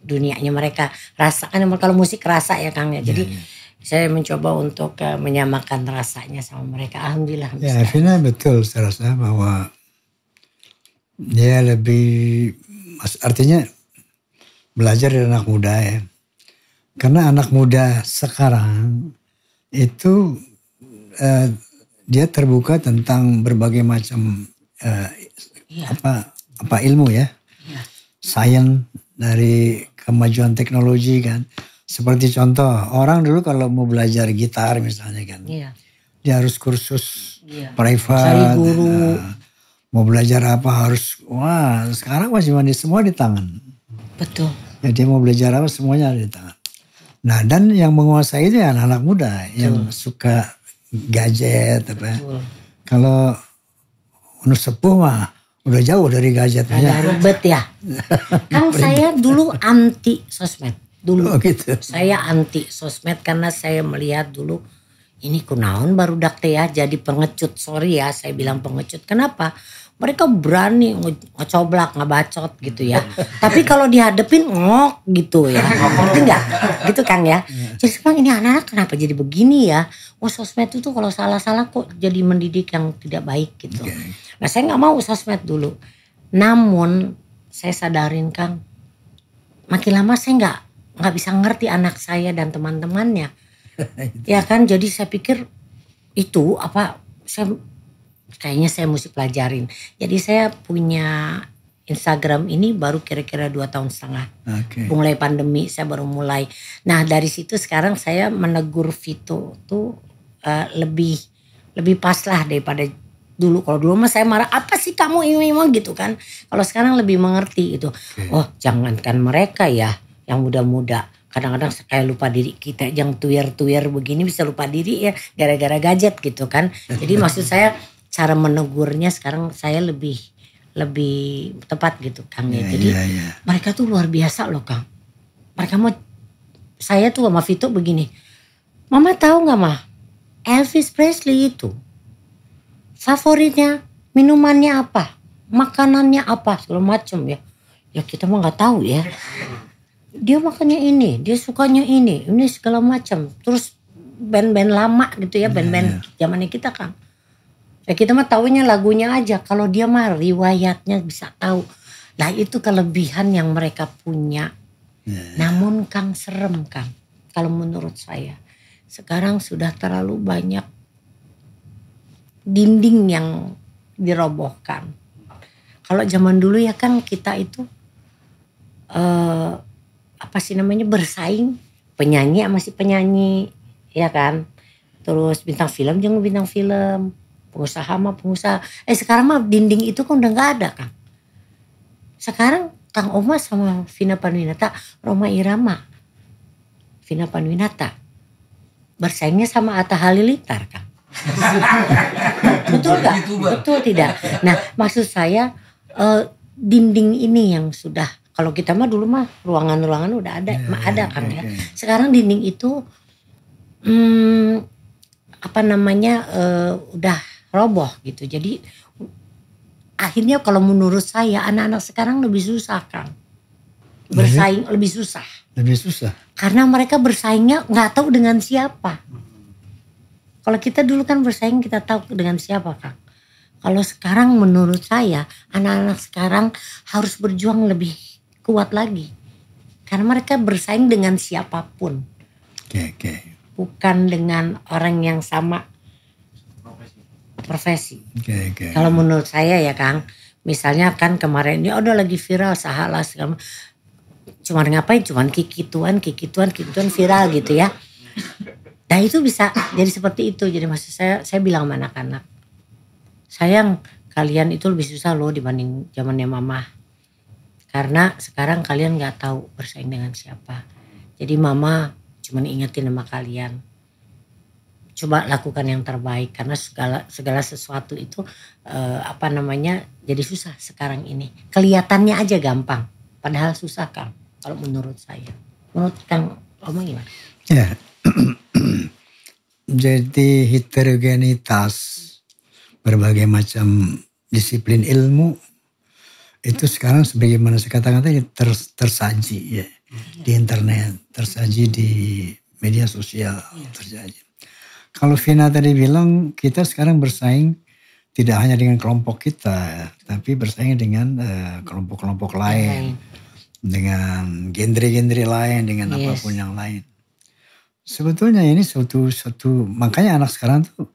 dunianya mereka rasakan kalau musik kerasa ya Kang ya jadi ya, ya. saya mencoba untuk uh, menyamakan rasanya sama mereka alhamdulillah ya Arvina betul saya rasa bahwa dia lebih artinya belajar dari anak muda ya karena anak muda sekarang itu uh, dia terbuka tentang berbagai macam uh, ya. apa apa ilmu ya, ya. sains dari kemajuan teknologi kan. Seperti contoh orang dulu kalau mau belajar gitar misalnya kan, ya. dia harus kursus ya. private, Cari eh, guru. mau belajar apa harus wah sekarang masih mandi semua di tangan. Betul. jadi ya, mau belajar apa semuanya ada di tangan. Nah dan yang menguasai itu ya anak-anak muda Betul. yang suka gadget apa. Ya. Kalau Unus sepuh mah udah jauh dari gadgetnya. Agak ribet ya. kan saya dulu anti sosmed dulu. Oh, gitu. Saya anti sosmed karena saya melihat dulu ini kunaon baru dakte ya jadi pengecut. Sorry ya saya bilang pengecut. Kenapa? Mereka berani ngecoblak, ngebacot gitu ya. Tapi kalau dihadepin ngok gitu ya. Ngerti enggak, Gitu Kang ya. Iya. Jadi sekarang ini anak-anak kenapa jadi begini ya. Oh sosmed itu kalau salah-salah kok jadi mendidik yang tidak baik gitu. Okay iya, iya. Nah saya nggak mau sosmed dulu. Namun saya sadarin Kang, makin lama saya nggak nggak bisa ngerti anak saya dan teman-temannya. ya kan, jadi saya pikir itu apa saya kayaknya saya mesti pelajarin. Jadi saya punya Instagram ini baru kira-kira dua tahun setengah. Okay. Mulai pandemi saya baru mulai. Nah dari situ sekarang saya menegur Vito tuh uh, lebih lebih pas lah daripada dulu kalau dulu mah saya marah apa sih kamu ini mau gitu kan kalau sekarang lebih mengerti itu okay. oh jangankan mereka ya yang muda-muda kadang-kadang kayak lupa diri kita yang tuyer-tuyer begini bisa lupa diri ya gara-gara gadget gitu kan jadi maksud saya cara menegurnya sekarang saya lebih lebih tepat gitu Kang ya, ya jadi ya, ya. mereka tuh luar biasa loh Kang mereka mau saya tuh sama Vito begini Mama tahu nggak mah Elvis Presley itu favoritnya, minumannya apa, makanannya apa, segala macam ya. Ya kita mah nggak tahu ya. Dia makannya ini, dia sukanya ini, ini segala macam. Terus band-band lama gitu ya, iya, band-band iya. zamannya kita kan. Ya kita mah tahunya lagunya aja. Kalau dia mah riwayatnya bisa tahu. Nah itu kelebihan yang mereka punya. Iya, Namun Kang serem Kang. Kalau menurut saya. Sekarang sudah terlalu banyak dinding yang dirobohkan. Kalau zaman dulu ya kan kita itu eh, apa sih namanya bersaing penyanyi sama si penyanyi ya kan. Terus bintang film jangan bintang film, pengusaha mah pengusaha. Eh sekarang mah dinding itu kan udah nggak ada kan. Sekarang Kang Oma sama Vina Panwinata, Roma Irama, Vina Panwinata. Bersaingnya sama Atta Halilintar kan. betul nggak? Betul tidak? Nah, maksud saya uh, dinding ini yang sudah kalau kita mah dulu mah ruangan-ruangan udah ada, yeah, mah ada kan okay. Iya, ya. Iya. Sekarang dinding itu hmm, apa namanya uh, udah roboh gitu. Jadi akhirnya kalau menurut saya anak-anak sekarang lebih susah kan bersaing lebih susah. Lebih susah. Karena mereka bersaingnya nggak tahu dengan siapa. Kalau kita dulu kan bersaing kita tahu dengan siapa kak. Kalau sekarang menurut saya anak-anak sekarang harus berjuang lebih kuat lagi. Karena mereka bersaing dengan siapapun. Oke, okay, oke. Okay. Bukan dengan orang yang sama profesi. Okay, okay. Kalau menurut saya ya Kang, misalnya kan kemarin ini ya udah lagi viral sahala segala cuman ngapain cuman kikituan kikituan kikituan viral gitu ya Nah itu bisa jadi seperti itu. Jadi maksud saya, saya bilang sama anak-anak, sayang kalian itu lebih susah loh dibanding zamannya mama. Karena sekarang kalian gak tahu bersaing dengan siapa. Jadi mama cuma ingetin sama kalian. Coba lakukan yang terbaik karena segala segala sesuatu itu eh, apa namanya jadi susah sekarang ini. Kelihatannya aja gampang, padahal susah kan kalau menurut saya. Menurut Kang Oma gimana? Ya, Jadi heterogenitas berbagai macam disiplin ilmu itu sekarang sebagaimana saya katakan tadi ters, tersaji ya. ya di internet, tersaji di media sosial ya. tersaji. Kalau Vina tadi bilang kita sekarang bersaing tidak hanya dengan kelompok kita, tapi bersaing dengan eh, kelompok-kelompok uh, lain lain, dengan genre-genre lain, dengan yes. apapun yang lain. Sebetulnya ini suatu suatu makanya anak sekarang tuh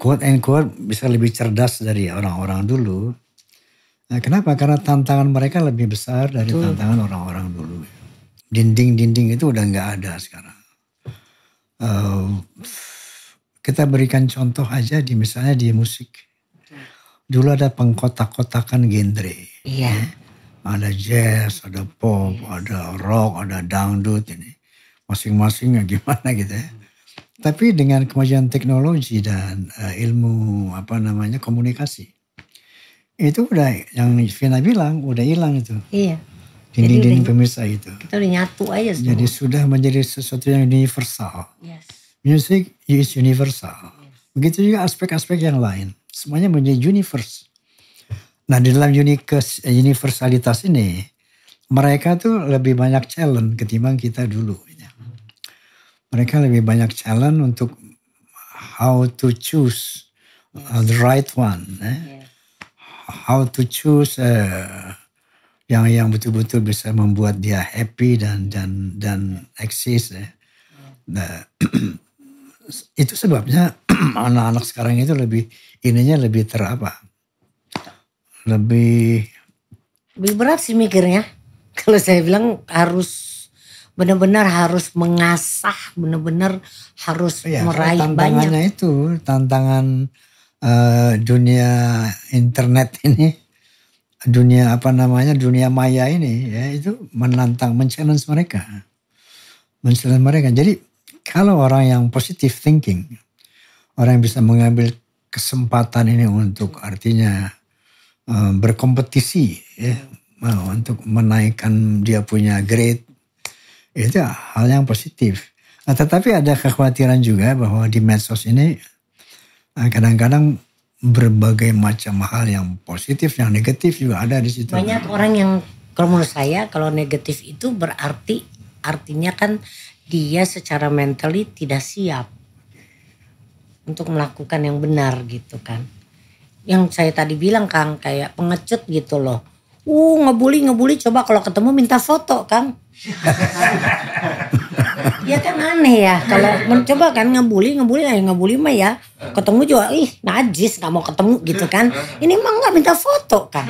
quote and quote bisa lebih cerdas dari orang-orang dulu. Nah, kenapa? Karena tantangan mereka lebih besar dari Betul. tantangan orang-orang dulu. Dinding-dinding itu udah nggak ada sekarang. Uh, kita berikan contoh aja di misalnya di musik. Dulu ada pengkotak-kotakan genre. Iya. Ada jazz, ada pop, ada rock, ada dangdut ini masing-masingnya masing gimana gitu ya. Tapi dengan kemajuan teknologi dan uh, ilmu apa namanya komunikasi itu udah yang Vina bilang udah hilang itu. Iya. Dinding-dinding pemirsa itu. Kita udah nyatu aja semua. Jadi sudah menjadi sesuatu yang universal. Yes. Music is universal. Yes. Begitu juga aspek-aspek yang lain. Semuanya menjadi universe. Nah di dalam eh, universalitas ini mereka tuh lebih banyak challenge ketimbang kita dulu mereka lebih banyak challenge untuk how to choose yes. Uh, the right one, eh? yes. how to choose uh, yang yang betul-betul bisa membuat dia happy dan dan dan eksis. Eh? Nah, itu sebabnya anak-anak sekarang itu lebih ininya lebih terapa, lebih lebih berat sih mikirnya. Kalau saya bilang harus benar-benar harus mengasah, benar-benar harus ya, meraih tantangannya banyak. itu tantangan uh, dunia internet ini, dunia apa namanya, dunia maya ini ya itu menantang, men-challenge mereka, men mereka. Jadi kalau orang yang positive thinking, orang yang bisa mengambil kesempatan ini untuk artinya uh, berkompetisi ya, eh, untuk menaikkan dia punya grade itu hal yang positif. Nah, tetapi ada kekhawatiran juga bahwa di medsos ini eh, kadang-kadang berbagai macam hal yang positif, yang negatif juga ada di situ. Banyak orang yang kalau menurut saya kalau negatif itu berarti artinya kan dia secara mentally tidak siap untuk melakukan yang benar gitu kan. Yang saya tadi bilang Kang kayak pengecut gitu loh uh ngebully ngebully coba kalau ketemu minta foto kang ya kan aneh ya kalau mencoba kan ngebully ngebully lah ya. ngebully mah ya ketemu juga ih najis nggak mau ketemu gitu kan ini mah nggak minta foto kan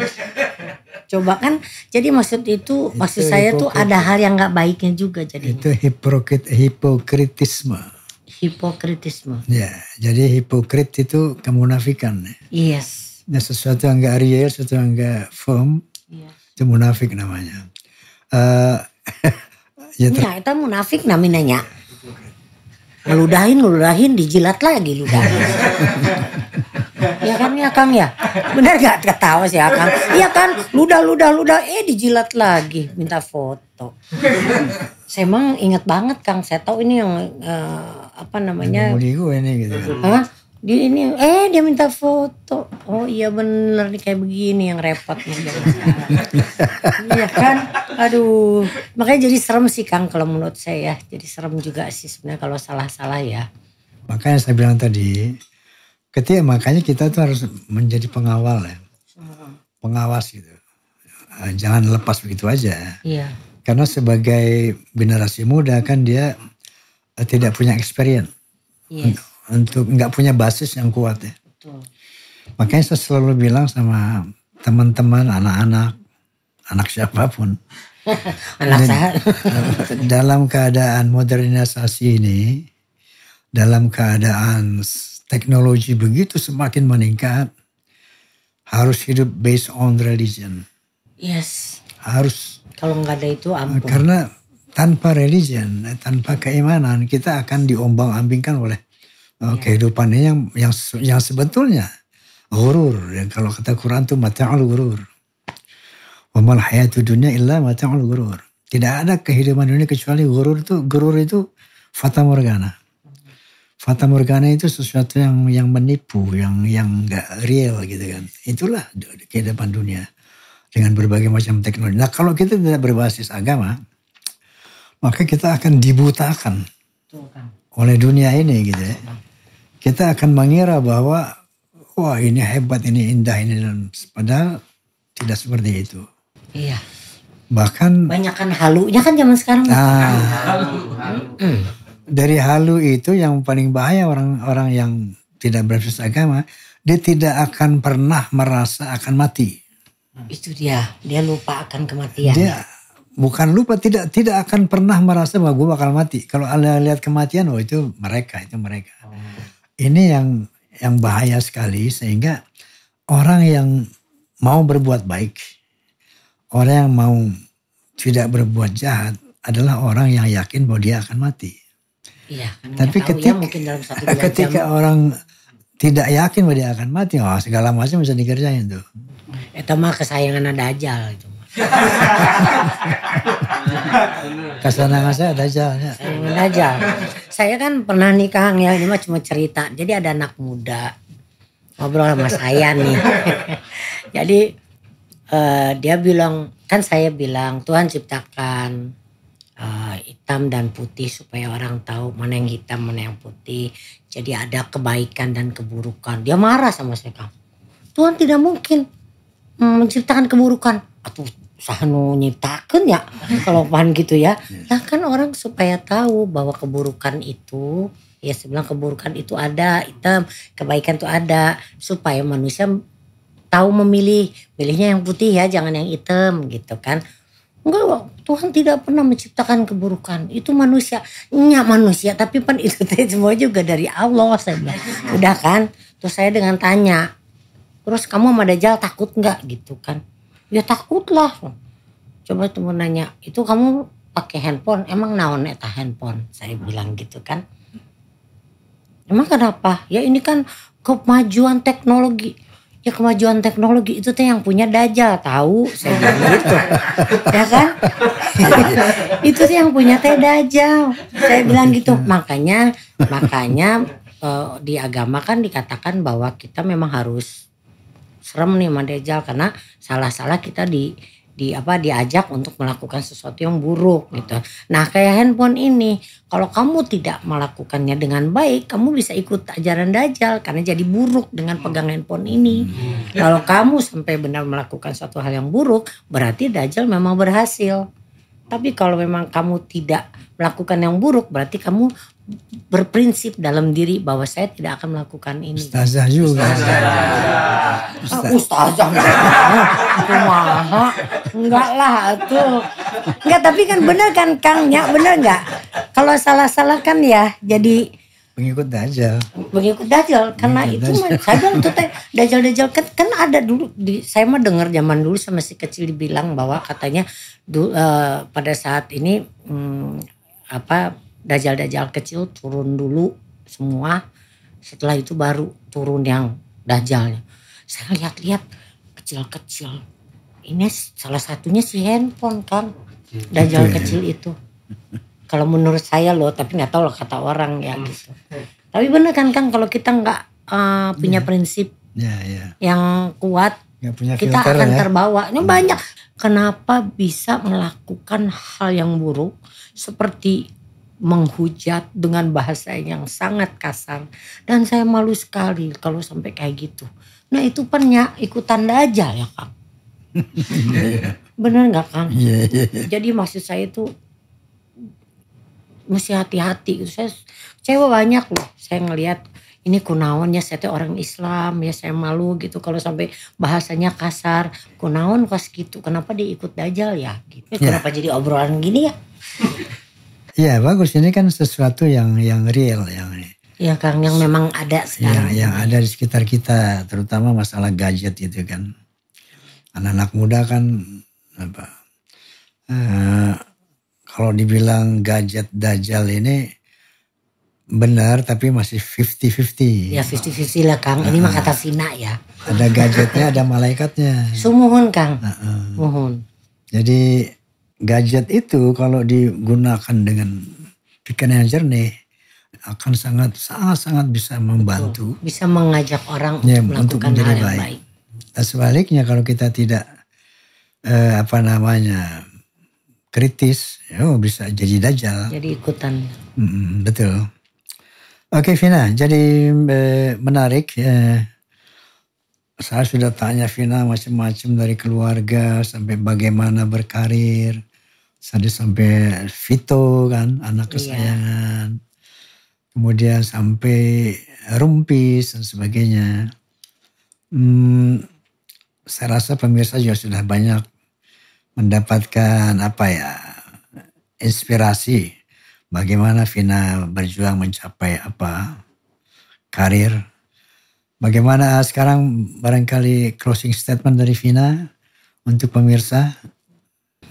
coba kan jadi maksud itu, itu maksud saya tuh ada hal yang nggak baiknya juga jadi itu hipokrit hipokritisme hipokritisme ya jadi hipokrit itu kemunafikan yes nah sesuatu yang nggak real sesuatu yang nggak firm Iya. Itu munafik namanya. Uh, ya, ya itu munafik namanya. Ngeludahin, ngeludahin, dijilat lagi ludahin. Iya kan ya Kang ya? Bener gak ketawa sih ya Kang? Iya kan, ludah, ludah, ludah, eh dijilat lagi, minta foto. saya emang inget banget Kang, saya tahu ini yang uh, apa namanya. mau gue ini gitu kan. Hah? dia ini eh dia minta foto oh iya bener nih kayak begini yang repot nih iya kan aduh makanya jadi serem sih kang kalau menurut saya ya jadi serem juga sih sebenarnya kalau salah-salah ya makanya saya bilang tadi ketika makanya kita tuh harus menjadi pengawal ya hmm. pengawas gitu eh, jangan lepas begitu aja iya karena sebagai generasi muda kan dia eh, tidak punya experience yes untuk nggak punya basis yang kuat ya. Betul. Makanya saya selalu bilang sama teman-teman, anak-anak, anak siapapun. anak sehat. dalam keadaan modernisasi ini, dalam keadaan teknologi begitu semakin meningkat, harus hidup based on religion. Yes. Harus. Kalau nggak ada itu ampun. Karena tanpa religion, tanpa keimanan, kita akan diombang-ambingkan oleh uh, kehidupannya yang yang yang sebetulnya gurur. Dan kalau kata Quran itu mata'ul gurur. Wa mal hayatu ilah illa mata'ul gurur. Tidak ada kehidupan dunia kecuali gurur itu gurur itu fata morgana. Fata morgana itu sesuatu yang yang menipu, yang yang enggak real gitu kan. Itulah kehidupan dunia dengan berbagai macam teknologi. Nah, kalau kita tidak berbasis agama, maka kita akan dibutakan oleh dunia ini gitu ya kita akan mengira bahwa wah ini hebat, ini indah, ini dan padahal tidak seperti itu. Iya. Bahkan banyak kan halunya kan zaman sekarang. Nah, halu, halu. Hmm. Dari halu itu yang paling bahaya orang-orang yang tidak berbasis agama, dia tidak akan pernah merasa akan mati. Itu dia, dia lupa akan kematian. Dia bukan lupa tidak tidak akan pernah merasa bahwa gue bakal mati. Kalau anda lihat kematian, oh itu mereka, itu mereka. Oh ini yang yang bahaya sekali sehingga orang yang mau berbuat baik, orang yang mau tidak berbuat jahat adalah orang yang yakin bahwa dia akan mati. Iya, kan Tapi ya, ketika, ya, dalam satu ketika jam. orang tidak yakin bahwa dia akan mati, oh segala macam bisa dikerjain tuh. Itu mah kesayangan ada ajal itu. Kesenangan saya aja, Ya. aja. Saya kan pernah nikah ya ini mah cuma cerita. Jadi ada anak muda ngobrol sama saya nih. Jadi uh, dia bilang kan saya bilang Tuhan ciptakan uh, hitam dan putih supaya orang tahu mana yang hitam mana yang putih. Jadi ada kebaikan dan keburukan. Dia marah sama saya kan. Tuhan tidak mungkin mm, menciptakan keburukan. Atuh sanu nyiptakan ya kalau pan gitu ya. Iya. Nah kan orang supaya tahu bahwa keburukan itu ya sebelah keburukan itu ada hitam kebaikan itu ada supaya manusia tahu memilih pilihnya yang putih ya jangan yang hitam gitu kan. Enggak, Tuhan tidak pernah menciptakan keburukan. Itu manusia, nyak manusia. Tapi pan itu semua juga dari Allah. Saya bilang, udah kan? Terus saya dengan tanya, terus kamu sama Dajjal takut nggak gitu kan? ya takut lah coba temen nanya itu kamu pakai handphone emang naon eta handphone saya bilang gitu kan emang kenapa ya ini kan kemajuan teknologi ya kemajuan teknologi itu teh yang punya dajal tahu saya bilang gitu ya kan itu sih yang punya teh dajal saya bilang gitu makanya makanya eh, di agama kan dikatakan bahwa kita memang harus serem nih sama Dajjal karena salah-salah kita di di apa diajak untuk melakukan sesuatu yang buruk gitu. Nah, kayak handphone ini, kalau kamu tidak melakukannya dengan baik, kamu bisa ikut ajaran dajal karena jadi buruk dengan pegang handphone ini. Hmm. Kalau kamu sampai benar melakukan suatu hal yang buruk, berarti dajal memang berhasil. Tapi kalau memang kamu tidak melakukan yang buruk, berarti kamu berprinsip dalam diri bahwa saya tidak akan melakukan ini. Ustazah juga. Ustazah. Ah, Ustazah. Enggak lah tuh. Enggak tapi kan bener kan Kang ya bener enggak? Kalau salah-salah kan ya jadi pengikut Dajjal. Pengikut Dajjal karena pengikut itu Dajjal. Dajjal itu teh Dajjal Dajjal kan, kan ada dulu di saya mah dengar zaman dulu sama si kecil dibilang bahwa katanya du, uh, pada saat ini hmm, apa dajal-dajal kecil turun dulu semua setelah itu baru turun yang dajalnya saya lihat-lihat kecil-kecil ini salah satunya si handphone kan dajal kecil itu kalau menurut saya loh tapi nggak tahu loh kata orang ya hmm. gitu tapi bener kan kang kalau kita nggak uh, punya yeah. prinsip yeah, yeah. yang kuat punya kita akan ya. terbawa. Ini hmm. banyak. Kenapa bisa melakukan hal yang buruk seperti menghujat dengan bahasa yang sangat kasar dan saya malu sekali kalau sampai kayak gitu. Nah itu pernyataan ikutan aja ya kang. Bener nggak kang? Iya, iya, iya. Jadi maksud saya itu mesti hati-hati. Saya cewek banyak loh. Saya ngelihat ini kunaon ya saya tuh orang Islam ya saya malu gitu kalau sampai bahasanya kasar kunaon pas gitu kenapa dia ikut dajal ya gitu ya. kenapa jadi obrolan gini ya Iya bagus ini kan sesuatu yang yang real yang ya Kang yang memang ada sekarang. ya yang ada di sekitar kita terutama masalah gadget itu kan. Anak-anak muda kan apa uh, kalau dibilang gadget dajal ini benar tapi masih fifty fifty Ya fifty fifty lah Kang. Ini mah eh, eh. kata Sina ya. Ada gadgetnya ada malaikatnya. Sumuhun Kang. Uh, uh. Jadi gadget itu kalau digunakan dengan pikiran yang jernih akan sangat sangat sangat bisa membantu Betul. bisa mengajak orang ya, untuk melakukan untuk hal yang baik. baik. sebaliknya kalau kita tidak eh, apa namanya kritis, ya oh, bisa jadi dajal. Jadi ikutan. betul. Oke Vina, jadi eh, menarik. Eh, saya sudah tanya Vina macam-macam dari keluarga sampai bagaimana berkarir, Tadi sampai Vito kan, anak iya. kesayangan. Iya. Kemudian sampai Rumpis dan sebagainya. Hmm, saya rasa pemirsa juga sudah banyak mendapatkan apa ya inspirasi bagaimana Vina berjuang mencapai apa karir. Bagaimana sekarang barangkali closing statement dari Vina untuk pemirsa?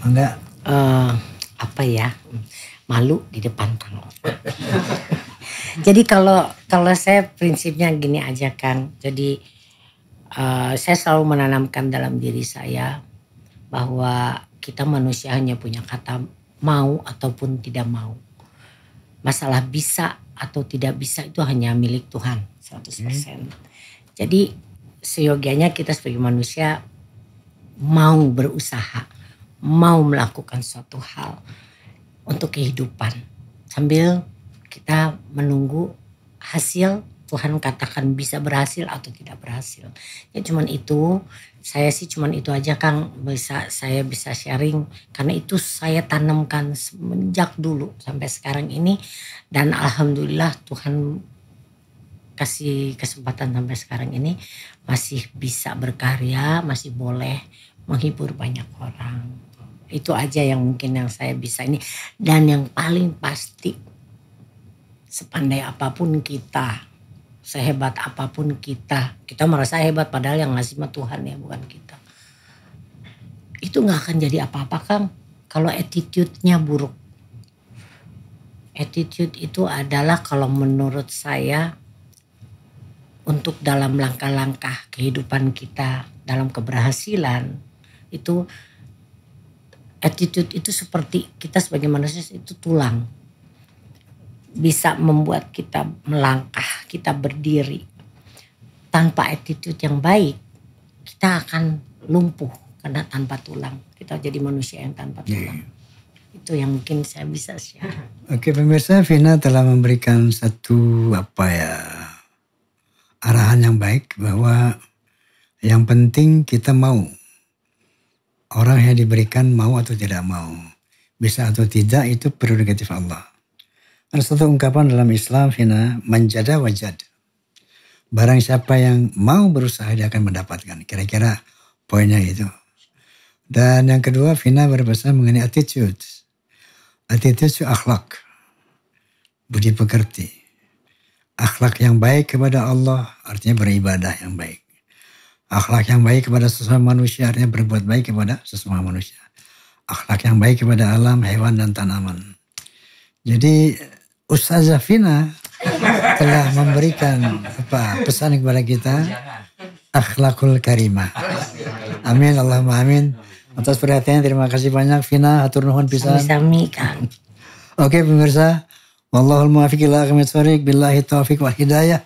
Enggak? uh, apa ya malu di depan kang jadi kalau kalau saya prinsipnya gini aja kang jadi uh, saya selalu menanamkan dalam diri saya bahwa kita manusia hanya punya kata mau ataupun tidak mau masalah bisa atau tidak bisa itu hanya milik Tuhan 100%. Hmm. Jadi seyogianya kita sebagai manusia mau berusaha mau melakukan suatu hal untuk kehidupan sambil kita menunggu hasil Tuhan katakan bisa berhasil atau tidak berhasil. Ya cuman itu, saya sih cuman itu aja Kang bisa saya bisa sharing karena itu saya tanamkan semenjak dulu sampai sekarang ini dan alhamdulillah Tuhan kasih kesempatan sampai sekarang ini masih bisa berkarya, masih boleh menghibur banyak orang. Itu aja yang mungkin yang saya bisa ini. Dan yang paling pasti sepandai apapun kita, sehebat apapun kita, kita merasa hebat padahal yang ngasih mah Tuhan ya bukan kita. Itu nggak akan jadi apa-apa Kang kalau attitude-nya buruk. Attitude itu adalah kalau menurut saya untuk dalam langkah-langkah kehidupan kita dalam keberhasilan itu attitude itu seperti kita sebagai manusia itu tulang. Bisa membuat kita melangkah, kita berdiri. Tanpa attitude yang baik, kita akan lumpuh karena tanpa tulang. Kita jadi manusia yang tanpa iya, tulang. Yeah. Itu yang mungkin saya bisa share. Oke pemirsa, Vina telah memberikan satu apa ya arahan yang baik bahwa yang penting kita mau orang yang diberikan mau atau tidak mau. Bisa atau tidak itu prerogatif Allah. Ada satu ungkapan dalam Islam, Fina, menjada wajad. Barang siapa yang mau berusaha dia akan mendapatkan. Kira-kira poinnya itu. Dan yang kedua, Fina berpesan mengenai attitude. Attitude itu akhlak. Budi pekerti. Akhlak yang baik kepada Allah artinya beribadah yang baik. Akhlak yang baik kepada sesama manusia artinya berbuat baik kepada sesama manusia. Akhlak yang baik kepada alam, hewan, dan tanaman. Jadi Ustazah Fina telah memberikan apa pesan kepada kita akhlakul karimah. Amin Allahumma amin. Atas perhatiannya terima kasih banyak fina atur nuhun pisan. Sami Kang. Oke pemirsa, wallahul muafiq ila billahi taufik wa hidayah.